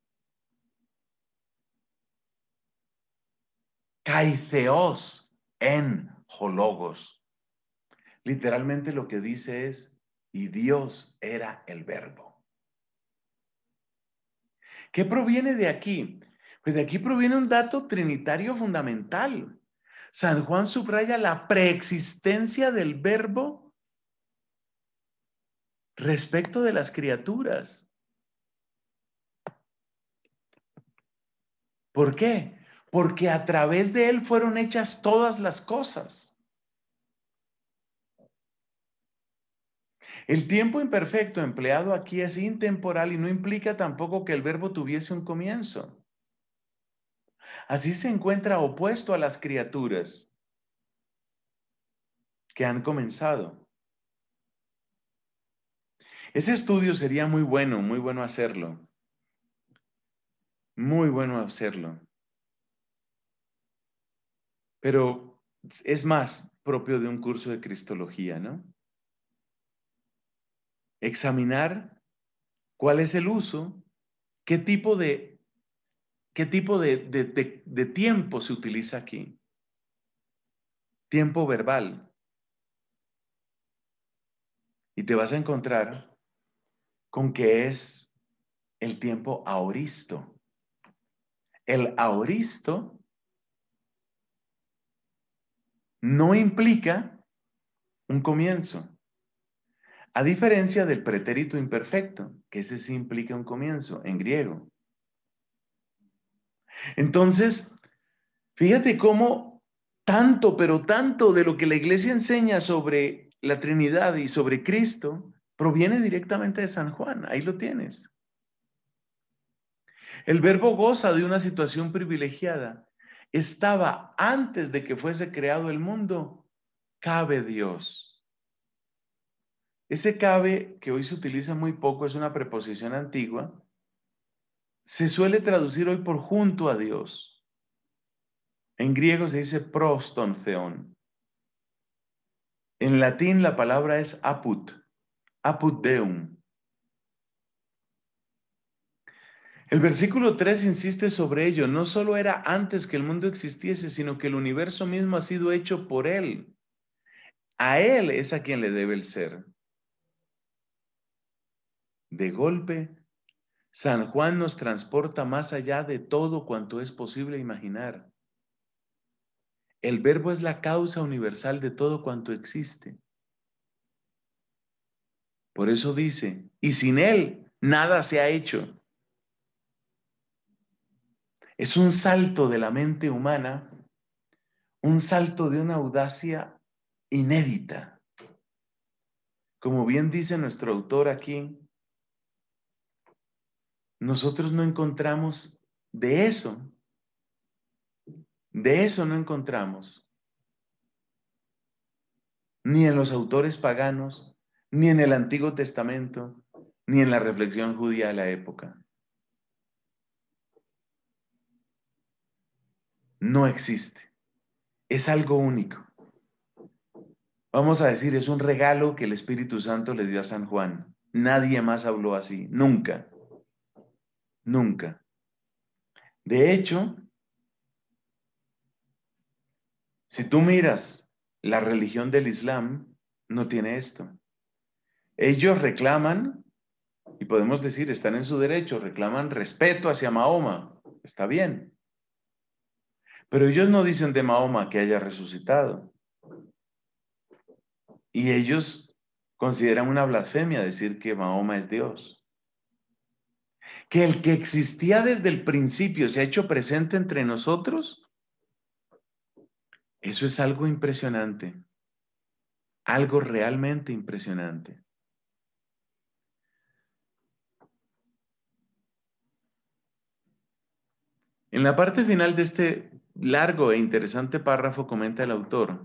Caiceos en hologos. Literalmente lo que dice es, y Dios era el verbo. ¿Qué proviene de aquí? Pues de aquí proviene un dato trinitario fundamental. San Juan subraya la preexistencia del verbo respecto de las criaturas. ¿Por qué? Porque a través de él fueron hechas todas las cosas. El tiempo imperfecto empleado aquí es intemporal y no implica tampoco que el verbo tuviese un comienzo. Así se encuentra opuesto a las criaturas que han comenzado. Ese estudio sería muy bueno, muy bueno hacerlo. Muy bueno hacerlo. Pero es más propio de un curso de Cristología, ¿no? examinar cuál es el uso, qué tipo de, qué tipo de, de, tiempo se utiliza aquí. Tiempo verbal. Y te vas a encontrar con que es el tiempo aoristo. El aoristo no implica un comienzo. A diferencia del pretérito imperfecto, que ese sí implica un comienzo en griego. Entonces, fíjate cómo tanto, pero tanto de lo que la iglesia enseña sobre la Trinidad y sobre Cristo proviene directamente de San Juan. Ahí lo tienes. El verbo goza de una situación privilegiada. Estaba antes de que fuese creado el mundo. Cabe Dios. Ese cabe, que hoy se utiliza muy poco, es una preposición antigua, se suele traducir hoy por junto a Dios. En griego se dice proston theon. En latín la palabra es aput, aput deum. El versículo 3 insiste sobre ello. No solo era antes que el mundo existiese, sino que el universo mismo ha sido hecho por él. A él es a quien le debe el ser. De golpe, San Juan nos transporta más allá de todo cuanto es posible imaginar. El verbo es la causa universal de todo cuanto existe. Por eso dice, y sin Él nada se ha hecho. Es un salto de la mente humana, un salto de una audacia inédita. Como bien dice nuestro autor aquí, nosotros no encontramos de eso. De eso no encontramos. Ni en los autores paganos, ni en el Antiguo Testamento, ni en la reflexión judía de la época. No existe. Es algo único. Vamos a decir, es un regalo que el Espíritu Santo le dio a San Juan. Nadie más habló así, nunca nunca. De hecho, si tú miras la religión del Islam, no tiene esto. Ellos reclaman, y podemos decir, están en su derecho, reclaman respeto hacia Mahoma. Está bien. Pero ellos no dicen de Mahoma que haya resucitado. Y ellos consideran una blasfemia decir que Mahoma es Dios que el que existía desde el principio se ha hecho presente entre nosotros, eso es algo impresionante, algo realmente impresionante. En la parte final de este largo e interesante párrafo comenta el autor,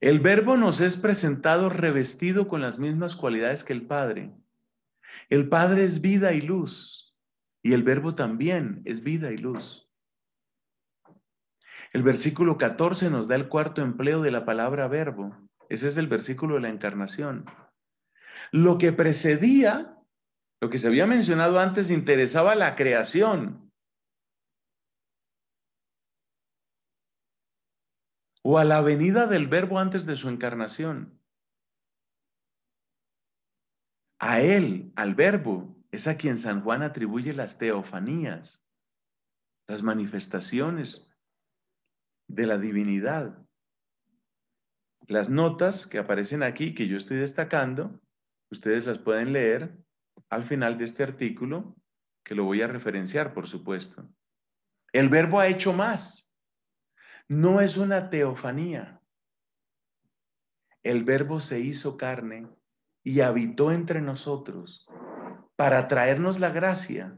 el verbo nos es presentado revestido con las mismas cualidades que el Padre el Padre es vida y luz, y el Verbo también es vida y luz. El versículo 14 nos da el cuarto empleo de la palabra verbo. Ese es el versículo de la encarnación. Lo que precedía, lo que se había mencionado antes, interesaba la creación. O a la venida del verbo antes de su encarnación. A él, al verbo, es a quien San Juan atribuye las teofanías, las manifestaciones de la divinidad. Las notas que aparecen aquí, que yo estoy destacando, ustedes las pueden leer al final de este artículo, que lo voy a referenciar, por supuesto. El verbo ha hecho más. No es una teofanía. El verbo se hizo carne y habitó entre nosotros para traernos la gracia,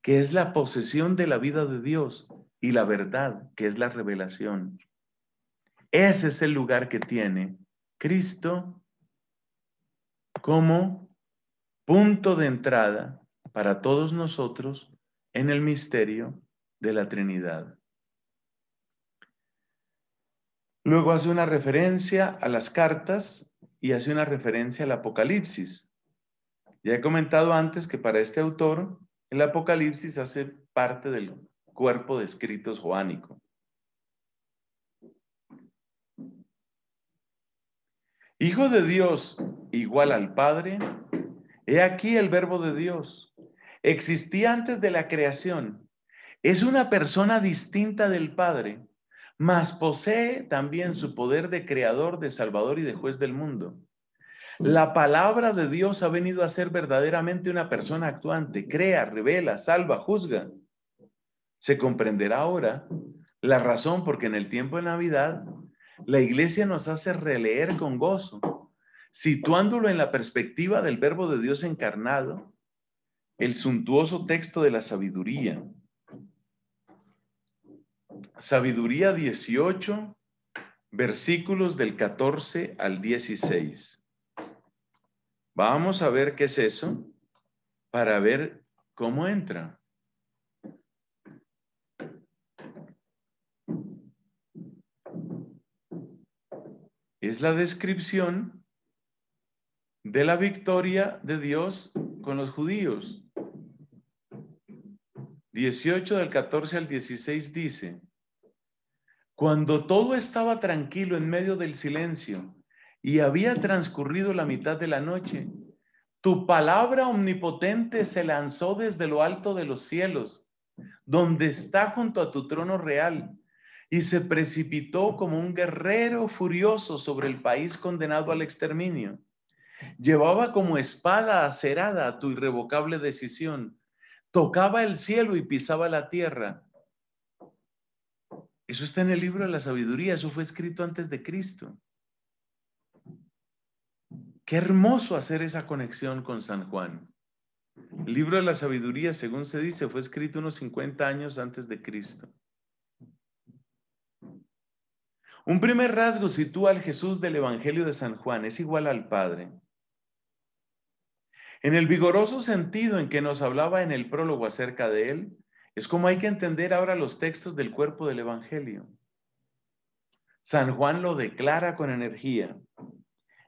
que es la posesión de la vida de Dios, y la verdad, que es la revelación. Ese es el lugar que tiene Cristo como punto de entrada para todos nosotros en el misterio de la Trinidad. Luego hace una referencia a las cartas y hace una referencia al Apocalipsis. Ya he comentado antes que para este autor el Apocalipsis hace parte del cuerpo de escritos joánico. Hijo de Dios igual al Padre, he aquí el verbo de Dios. Existía antes de la creación. Es una persona distinta del Padre mas posee también su poder de creador, de salvador y de juez del mundo. La palabra de Dios ha venido a ser verdaderamente una persona actuante, crea, revela, salva, juzga. Se comprenderá ahora la razón porque en el tiempo de Navidad la iglesia nos hace releer con gozo, situándolo en la perspectiva del verbo de Dios encarnado, el suntuoso texto de la sabiduría, Sabiduría 18, versículos del 14 al 16. Vamos a ver qué es eso para ver cómo entra. Es la descripción de la victoria de Dios con los judíos. 18 del 14 al 16 dice, cuando todo estaba tranquilo en medio del silencio y había transcurrido la mitad de la noche, tu palabra omnipotente se lanzó desde lo alto de los cielos, donde está junto a tu trono real, y se precipitó como un guerrero furioso sobre el país condenado al exterminio. Llevaba como espada acerada tu irrevocable decisión, tocaba el cielo y pisaba la tierra eso está en el libro de la sabiduría, eso fue escrito antes de Cristo. Qué hermoso hacer esa conexión con San Juan. El libro de la sabiduría, según se dice, fue escrito unos 50 años antes de Cristo. Un primer rasgo sitúa al Jesús del Evangelio de San Juan, es igual al Padre. En el vigoroso sentido en que nos hablaba en el prólogo acerca de él, es como hay que entender ahora los textos del cuerpo del Evangelio. San Juan lo declara con energía.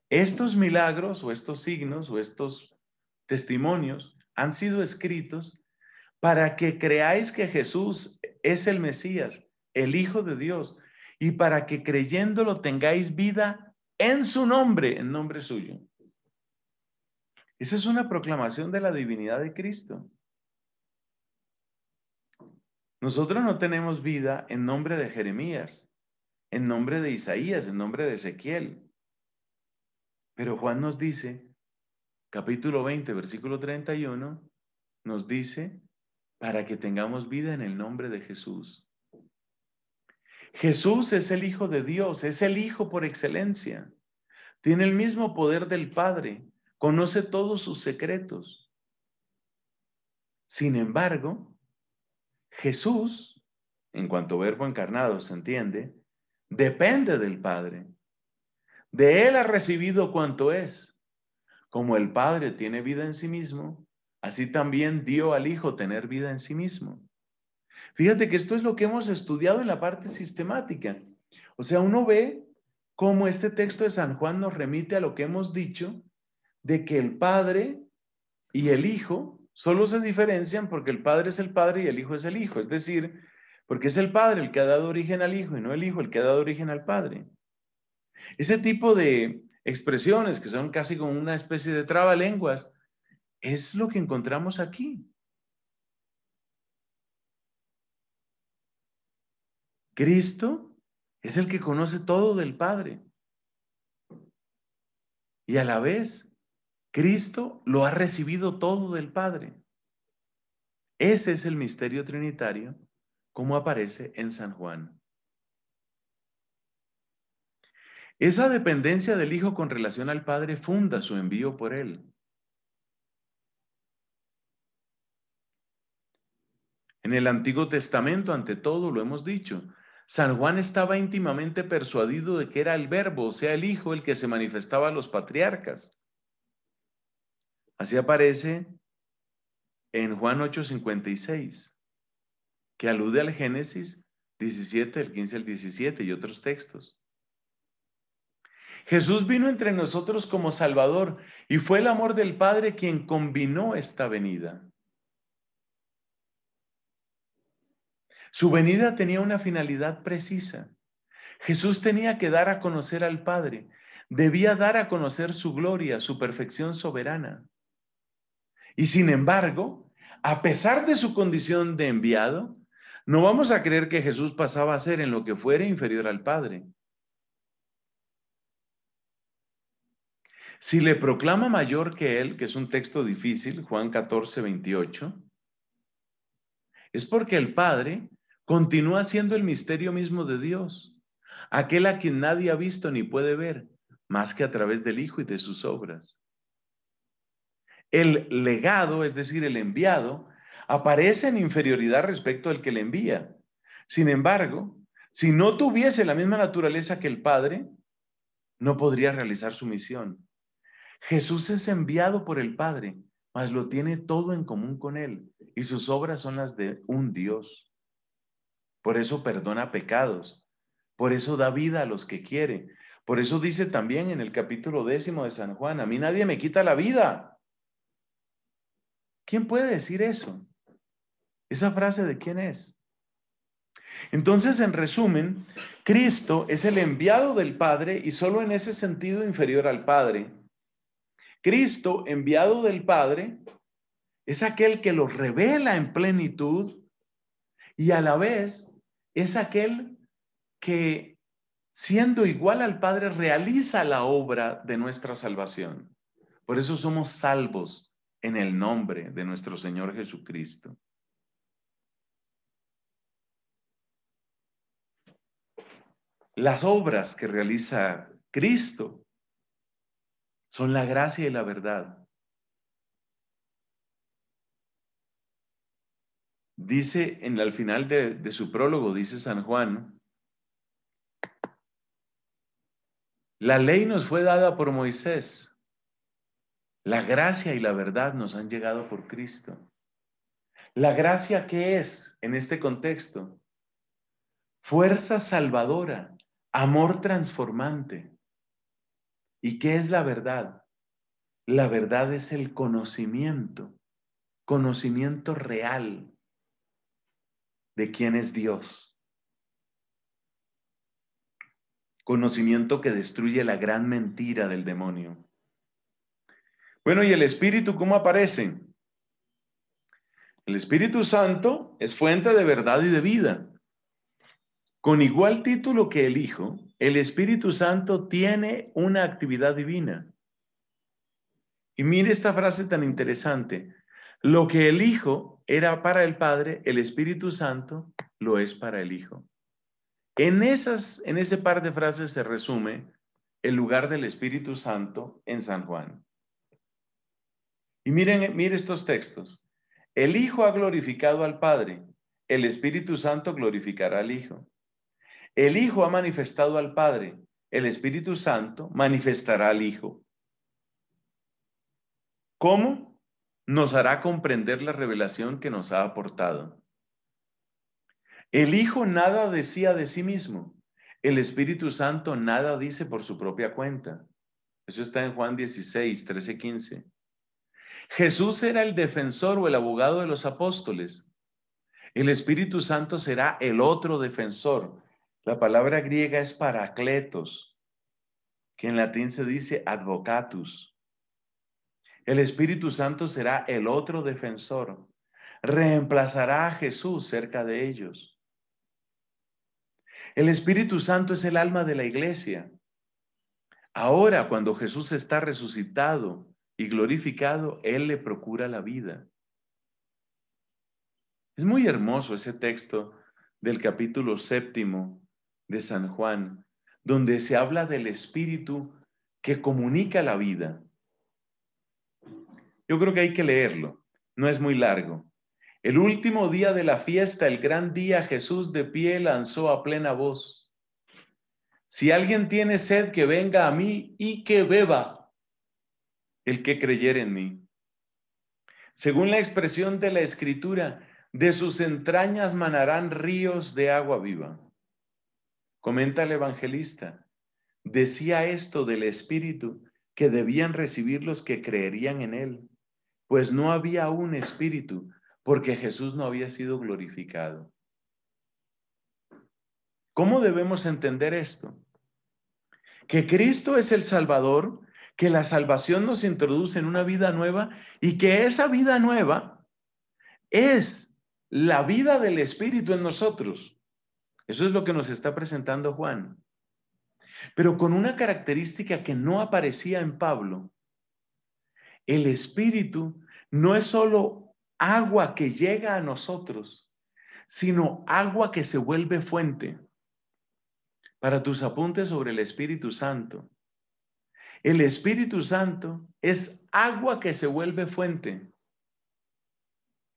Estos milagros o estos signos o estos testimonios han sido escritos para que creáis que Jesús es el Mesías, el Hijo de Dios, y para que creyéndolo tengáis vida en su nombre, en nombre suyo. Esa es una proclamación de la divinidad de Cristo. Nosotros no tenemos vida en nombre de Jeremías, en nombre de Isaías, en nombre de Ezequiel. Pero Juan nos dice, capítulo 20, versículo 31, nos dice, para que tengamos vida en el nombre de Jesús. Jesús es el Hijo de Dios, es el Hijo por excelencia. Tiene el mismo poder del Padre, conoce todos sus secretos. Sin embargo, Jesús, en cuanto verbo encarnado se entiende, depende del Padre. De Él ha recibido cuanto es. Como el Padre tiene vida en sí mismo, así también dio al Hijo tener vida en sí mismo. Fíjate que esto es lo que hemos estudiado en la parte sistemática. O sea, uno ve cómo este texto de San Juan nos remite a lo que hemos dicho de que el Padre y el Hijo solo se diferencian porque el Padre es el Padre y el Hijo es el Hijo. Es decir, porque es el Padre el que ha dado origen al Hijo y no el Hijo el que ha dado origen al Padre. Ese tipo de expresiones que son casi como una especie de trabalenguas es lo que encontramos aquí. Cristo es el que conoce todo del Padre. Y a la vez Cristo lo ha recibido todo del Padre. Ese es el misterio trinitario como aparece en San Juan. Esa dependencia del Hijo con relación al Padre funda su envío por Él. En el Antiguo Testamento, ante todo, lo hemos dicho, San Juan estaba íntimamente persuadido de que era el Verbo, o sea, el Hijo, el que se manifestaba a los patriarcas. Así aparece en Juan 8:56, que alude al Génesis 17, el 15 al 17 y otros textos. Jesús vino entre nosotros como Salvador y fue el amor del Padre quien combinó esta venida. Su venida tenía una finalidad precisa. Jesús tenía que dar a conocer al Padre, debía dar a conocer su gloria, su perfección soberana. Y sin embargo, a pesar de su condición de enviado, no vamos a creer que Jesús pasaba a ser en lo que fuera inferior al Padre. Si le proclama mayor que él, que es un texto difícil, Juan 14, 28, es porque el Padre continúa siendo el misterio mismo de Dios, aquel a quien nadie ha visto ni puede ver, más que a través del Hijo y de sus obras. El legado, es decir, el enviado, aparece en inferioridad respecto al que le envía. Sin embargo, si no tuviese la misma naturaleza que el Padre, no podría realizar su misión. Jesús es enviado por el Padre, mas lo tiene todo en común con Él y sus obras son las de un Dios. Por eso perdona pecados, por eso da vida a los que quiere, por eso dice también en el capítulo décimo de San Juan, a mí nadie me quita la vida, ¿Quién puede decir eso? ¿Esa frase de quién es? Entonces, en resumen, Cristo es el enviado del Padre y solo en ese sentido inferior al Padre. Cristo, enviado del Padre, es aquel que lo revela en plenitud y a la vez es aquel que, siendo igual al Padre, realiza la obra de nuestra salvación. Por eso somos salvos, en el nombre de nuestro Señor Jesucristo. Las obras que realiza Cristo son la gracia y la verdad. Dice en el final de, de su prólogo, dice San Juan, la ley nos fue dada por Moisés la gracia y la verdad nos han llegado por Cristo. ¿La gracia qué es en este contexto? Fuerza salvadora, amor transformante. ¿Y qué es la verdad? La verdad es el conocimiento, conocimiento real de quién es Dios. Conocimiento que destruye la gran mentira del demonio bueno, ¿y el Espíritu cómo aparece? El Espíritu Santo es fuente de verdad y de vida. Con igual título que el Hijo, el Espíritu Santo tiene una actividad divina. Y mire esta frase tan interesante. Lo que el Hijo era para el Padre, el Espíritu Santo lo es para el Hijo. En, esas, en ese par de frases se resume el lugar del Espíritu Santo en San Juan. Y miren, estos textos. El Hijo ha glorificado al Padre, el Espíritu Santo glorificará al Hijo. El Hijo ha manifestado al Padre, el Espíritu Santo manifestará al Hijo. ¿Cómo? Nos hará comprender la revelación que nos ha aportado. El Hijo nada decía de sí mismo. El Espíritu Santo nada dice por su propia cuenta. Eso está en Juan 16, 13, 15. Jesús será el defensor o el abogado de los apóstoles. El Espíritu Santo será el otro defensor. La palabra griega es paracletos, que en latín se dice advocatus. El Espíritu Santo será el otro defensor. Reemplazará a Jesús cerca de ellos. El Espíritu Santo es el alma de la iglesia. Ahora, cuando Jesús está resucitado, y glorificado, Él le procura la vida. Es muy hermoso ese texto del capítulo séptimo de San Juan, donde se habla del Espíritu que comunica la vida. Yo creo que hay que leerlo, no es muy largo. El último día de la fiesta, el gran día, Jesús de pie lanzó a plena voz. Si alguien tiene sed, que venga a mí y que beba el que creyere en mí. Según la expresión de la escritura, de sus entrañas manarán ríos de agua viva. Comenta el evangelista, decía esto del Espíritu que debían recibir los que creerían en él, pues no había un Espíritu, porque Jesús no había sido glorificado. ¿Cómo debemos entender esto? Que Cristo es el Salvador que la salvación nos introduce en una vida nueva y que esa vida nueva es la vida del Espíritu en nosotros. Eso es lo que nos está presentando Juan. Pero con una característica que no aparecía en Pablo. El Espíritu no es solo agua que llega a nosotros, sino agua que se vuelve fuente. Para tus apuntes sobre el Espíritu Santo, el Espíritu Santo es agua que se vuelve fuente.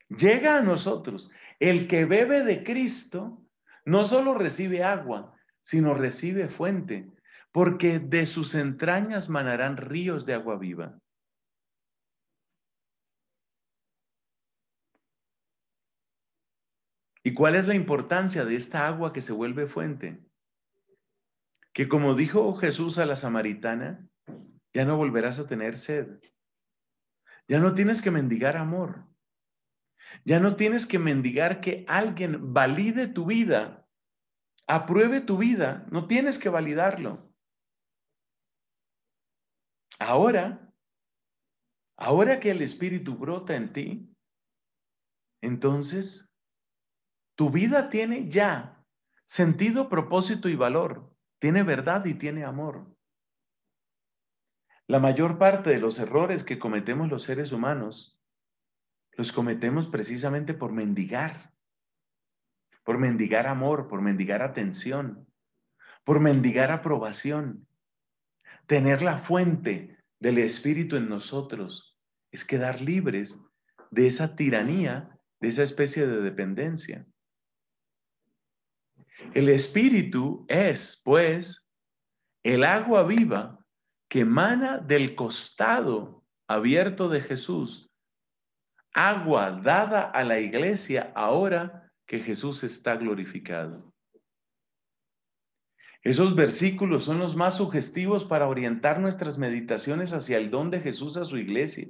Llega a nosotros. El que bebe de Cristo no solo recibe agua, sino recibe fuente, porque de sus entrañas manarán ríos de agua viva. ¿Y cuál es la importancia de esta agua que se vuelve fuente? Que como dijo Jesús a la samaritana, ya no volverás a tener sed. Ya no tienes que mendigar amor. Ya no tienes que mendigar que alguien valide tu vida, apruebe tu vida. No tienes que validarlo. Ahora, ahora que el Espíritu brota en ti, entonces tu vida tiene ya sentido, propósito y valor. Tiene verdad y tiene amor. La mayor parte de los errores que cometemos los seres humanos los cometemos precisamente por mendigar, por mendigar amor, por mendigar atención, por mendigar aprobación. Tener la fuente del Espíritu en nosotros es quedar libres de esa tiranía, de esa especie de dependencia. El Espíritu es, pues, el agua viva que emana del costado abierto de Jesús. Agua dada a la iglesia ahora que Jesús está glorificado. Esos versículos son los más sugestivos para orientar nuestras meditaciones hacia el don de Jesús a su iglesia.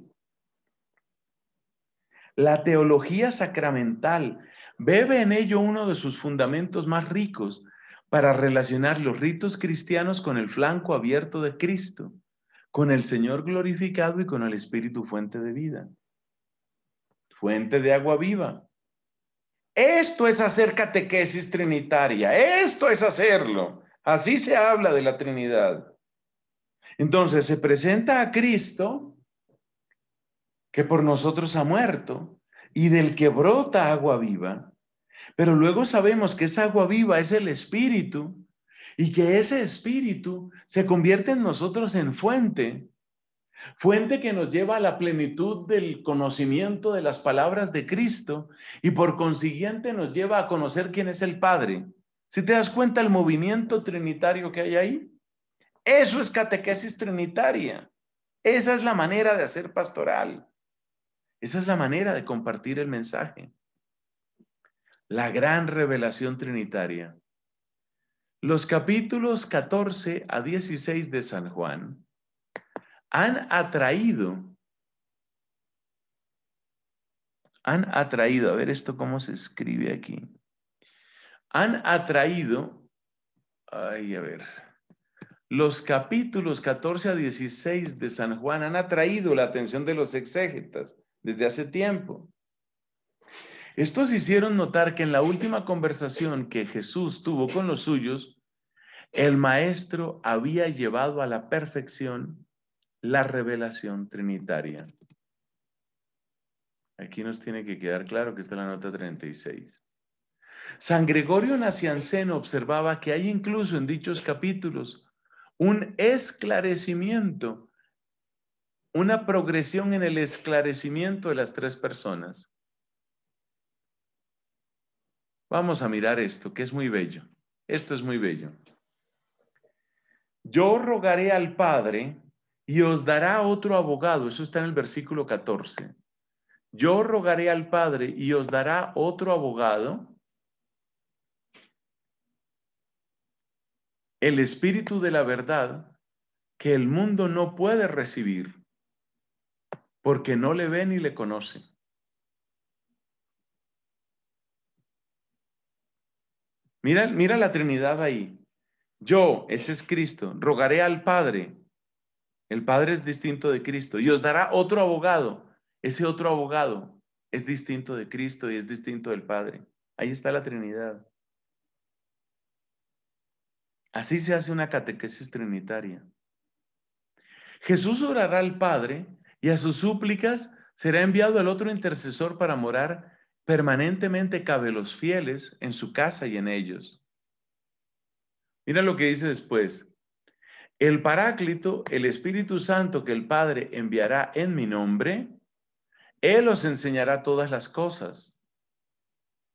La teología sacramental bebe en ello uno de sus fundamentos más ricos, para relacionar los ritos cristianos con el flanco abierto de Cristo, con el Señor glorificado y con el Espíritu fuente de vida, fuente de agua viva. Esto es hacer catequesis trinitaria, esto es hacerlo. Así se habla de la Trinidad. Entonces se presenta a Cristo, que por nosotros ha muerto, y del que brota agua viva, pero luego sabemos que esa agua viva es el Espíritu y que ese Espíritu se convierte en nosotros en fuente, fuente que nos lleva a la plenitud del conocimiento de las palabras de Cristo y por consiguiente nos lleva a conocer quién es el Padre. Si te das cuenta el movimiento trinitario que hay ahí, eso es catequesis trinitaria. Esa es la manera de hacer pastoral. Esa es la manera de compartir el mensaje la gran revelación trinitaria. Los capítulos 14 a 16 de San Juan han atraído, han atraído, a ver esto cómo se escribe aquí, han atraído, ay, a ver, los capítulos 14 a 16 de San Juan han atraído la atención de los exégetas desde hace tiempo. Estos hicieron notar que en la última conversación que Jesús tuvo con los suyos, el maestro había llevado a la perfección la revelación trinitaria. Aquí nos tiene que quedar claro que está la nota 36. San Gregorio Nacianceno observaba que hay incluso en dichos capítulos un esclarecimiento, una progresión en el esclarecimiento de las tres personas. Vamos a mirar esto, que es muy bello. Esto es muy bello. Yo rogaré al Padre y os dará otro abogado. Eso está en el versículo 14. Yo rogaré al Padre y os dará otro abogado. El Espíritu de la verdad que el mundo no puede recibir porque no le ve ni le conoce. Mira, la Trinidad ahí. Yo, ese es Cristo, rogaré al Padre. El Padre es distinto de Cristo y os dará otro abogado. Ese otro abogado es distinto de Cristo y es distinto del Padre. Ahí está la Trinidad. Así se hace una catequesis trinitaria. Jesús orará al Padre y a sus súplicas será enviado el otro intercesor para morar permanentemente cabe los fieles en su casa y en ellos. Mira lo que dice después. El Paráclito, el Espíritu Santo que el Padre enviará en mi nombre, Él os enseñará todas las cosas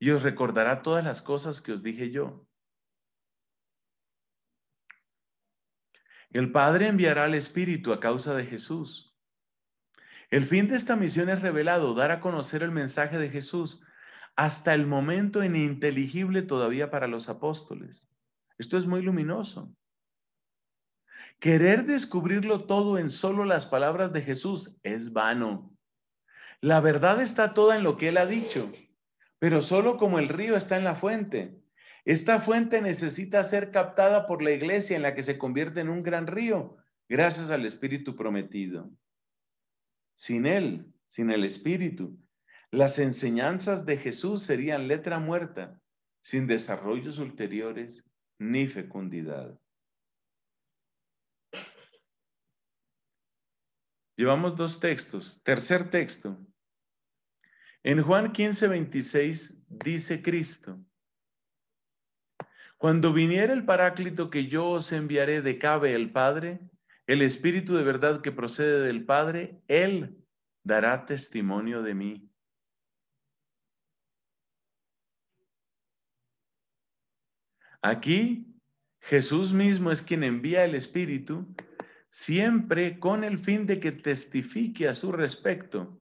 y os recordará todas las cosas que os dije yo. El Padre enviará al Espíritu a causa de Jesús el fin de esta misión es revelado, dar a conocer el mensaje de Jesús, hasta el momento ininteligible todavía para los apóstoles. Esto es muy luminoso. Querer descubrirlo todo en solo las palabras de Jesús es vano. La verdad está toda en lo que él ha dicho, pero solo como el río está en la fuente. Esta fuente necesita ser captada por la iglesia en la que se convierte en un gran río, gracias al Espíritu prometido sin Él, sin el Espíritu. Las enseñanzas de Jesús serían letra muerta, sin desarrollos ulteriores ni fecundidad. Llevamos dos textos. Tercer texto. En Juan 15, 26 dice Cristo, cuando viniera el paráclito que yo os enviaré de cabe el Padre, el Espíritu de verdad que procede del Padre, Él dará testimonio de mí. Aquí Jesús mismo es quien envía el Espíritu, siempre con el fin de que testifique a su respecto,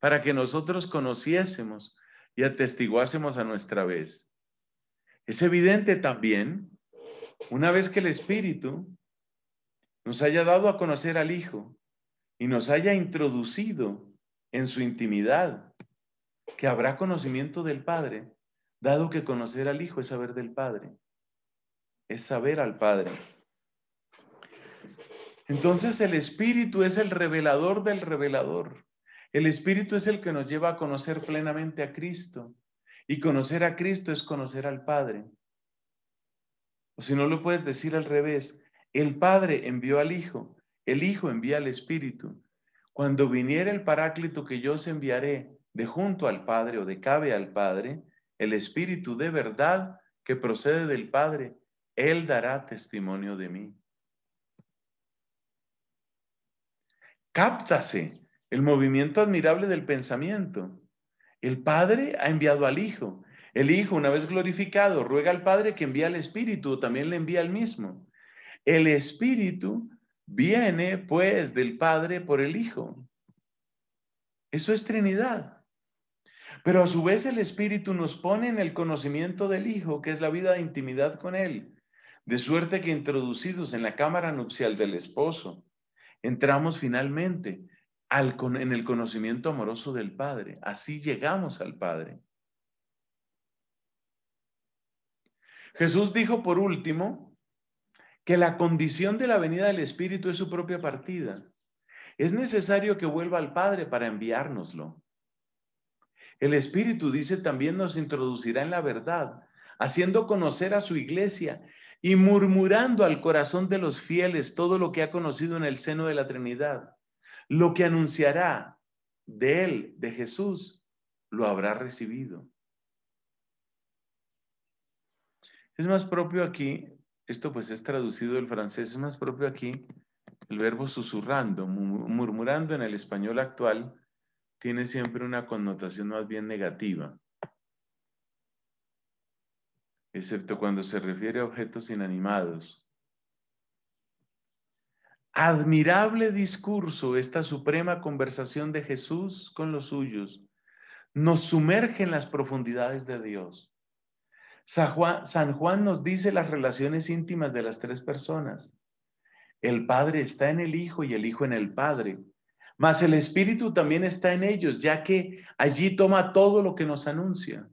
para que nosotros conociésemos y atestiguásemos a nuestra vez. Es evidente también, una vez que el Espíritu nos haya dado a conocer al Hijo y nos haya introducido en su intimidad, que habrá conocimiento del Padre, dado que conocer al Hijo es saber del Padre, es saber al Padre. Entonces el Espíritu es el revelador del revelador. El Espíritu es el que nos lleva a conocer plenamente a Cristo. Y conocer a Cristo es conocer al Padre. O si no lo puedes decir al revés, el Padre envió al Hijo, el Hijo envía al Espíritu. Cuando viniera el Paráclito que yo os enviaré de junto al Padre o de cabe al Padre, el Espíritu de verdad que procede del Padre, Él dará testimonio de mí. Cáptase el movimiento admirable del pensamiento. El Padre ha enviado al Hijo. El Hijo, una vez glorificado, ruega al Padre que envíe al Espíritu, o también le envía al mismo. El Espíritu viene pues del Padre por el Hijo. Eso es Trinidad. Pero a su vez el Espíritu nos pone en el conocimiento del Hijo, que es la vida de intimidad con Él. De suerte que introducidos en la cámara nupcial del esposo, entramos finalmente en el conocimiento amoroso del Padre. Así llegamos al Padre. Jesús dijo por último, que la condición de la venida del Espíritu es su propia partida. Es necesario que vuelva al Padre para enviárnoslo. El Espíritu, dice, también nos introducirá en la verdad, haciendo conocer a su iglesia y murmurando al corazón de los fieles todo lo que ha conocido en el seno de la Trinidad. Lo que anunciará de él, de Jesús, lo habrá recibido. Es más propio aquí esto pues es traducido del francés, más propio aquí, el verbo susurrando, murmurando en el español actual, tiene siempre una connotación más bien negativa, excepto cuando se refiere a objetos inanimados. Admirable discurso, esta suprema conversación de Jesús con los suyos, nos sumerge en las profundidades de Dios. San Juan, nos dice las relaciones íntimas de las tres personas. El Padre está en el Hijo y el Hijo en el Padre. Mas el Espíritu también está en ellos, ya que allí toma todo lo que nos anuncia.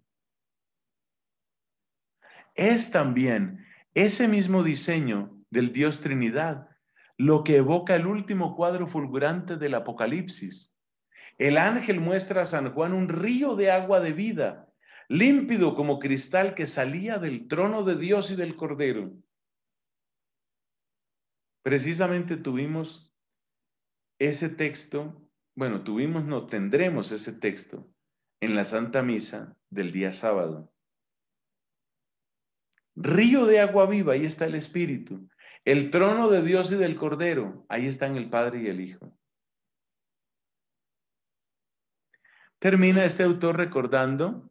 Es también ese mismo diseño del Dios Trinidad lo que evoca el último cuadro fulgurante del Apocalipsis. El ángel muestra a San Juan un río de agua de vida límpido como cristal que salía del trono de Dios y del Cordero. Precisamente tuvimos ese texto, bueno, tuvimos, no, tendremos ese texto en la Santa Misa del día sábado. Río de agua viva, ahí está el Espíritu. El trono de Dios y del Cordero, ahí están el Padre y el Hijo. Termina este autor recordando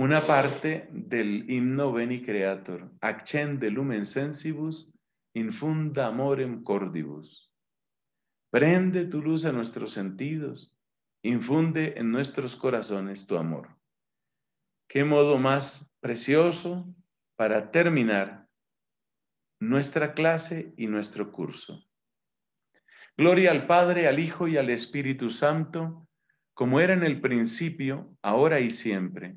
una parte del himno Veni Creator, accende lumen sensibus, infunda amorem cordibus. Prende tu luz a nuestros sentidos, infunde en nuestros corazones tu amor. Qué modo más precioso para terminar nuestra clase y nuestro curso. Gloria al Padre, al Hijo y al Espíritu Santo, como era en el principio, ahora y siempre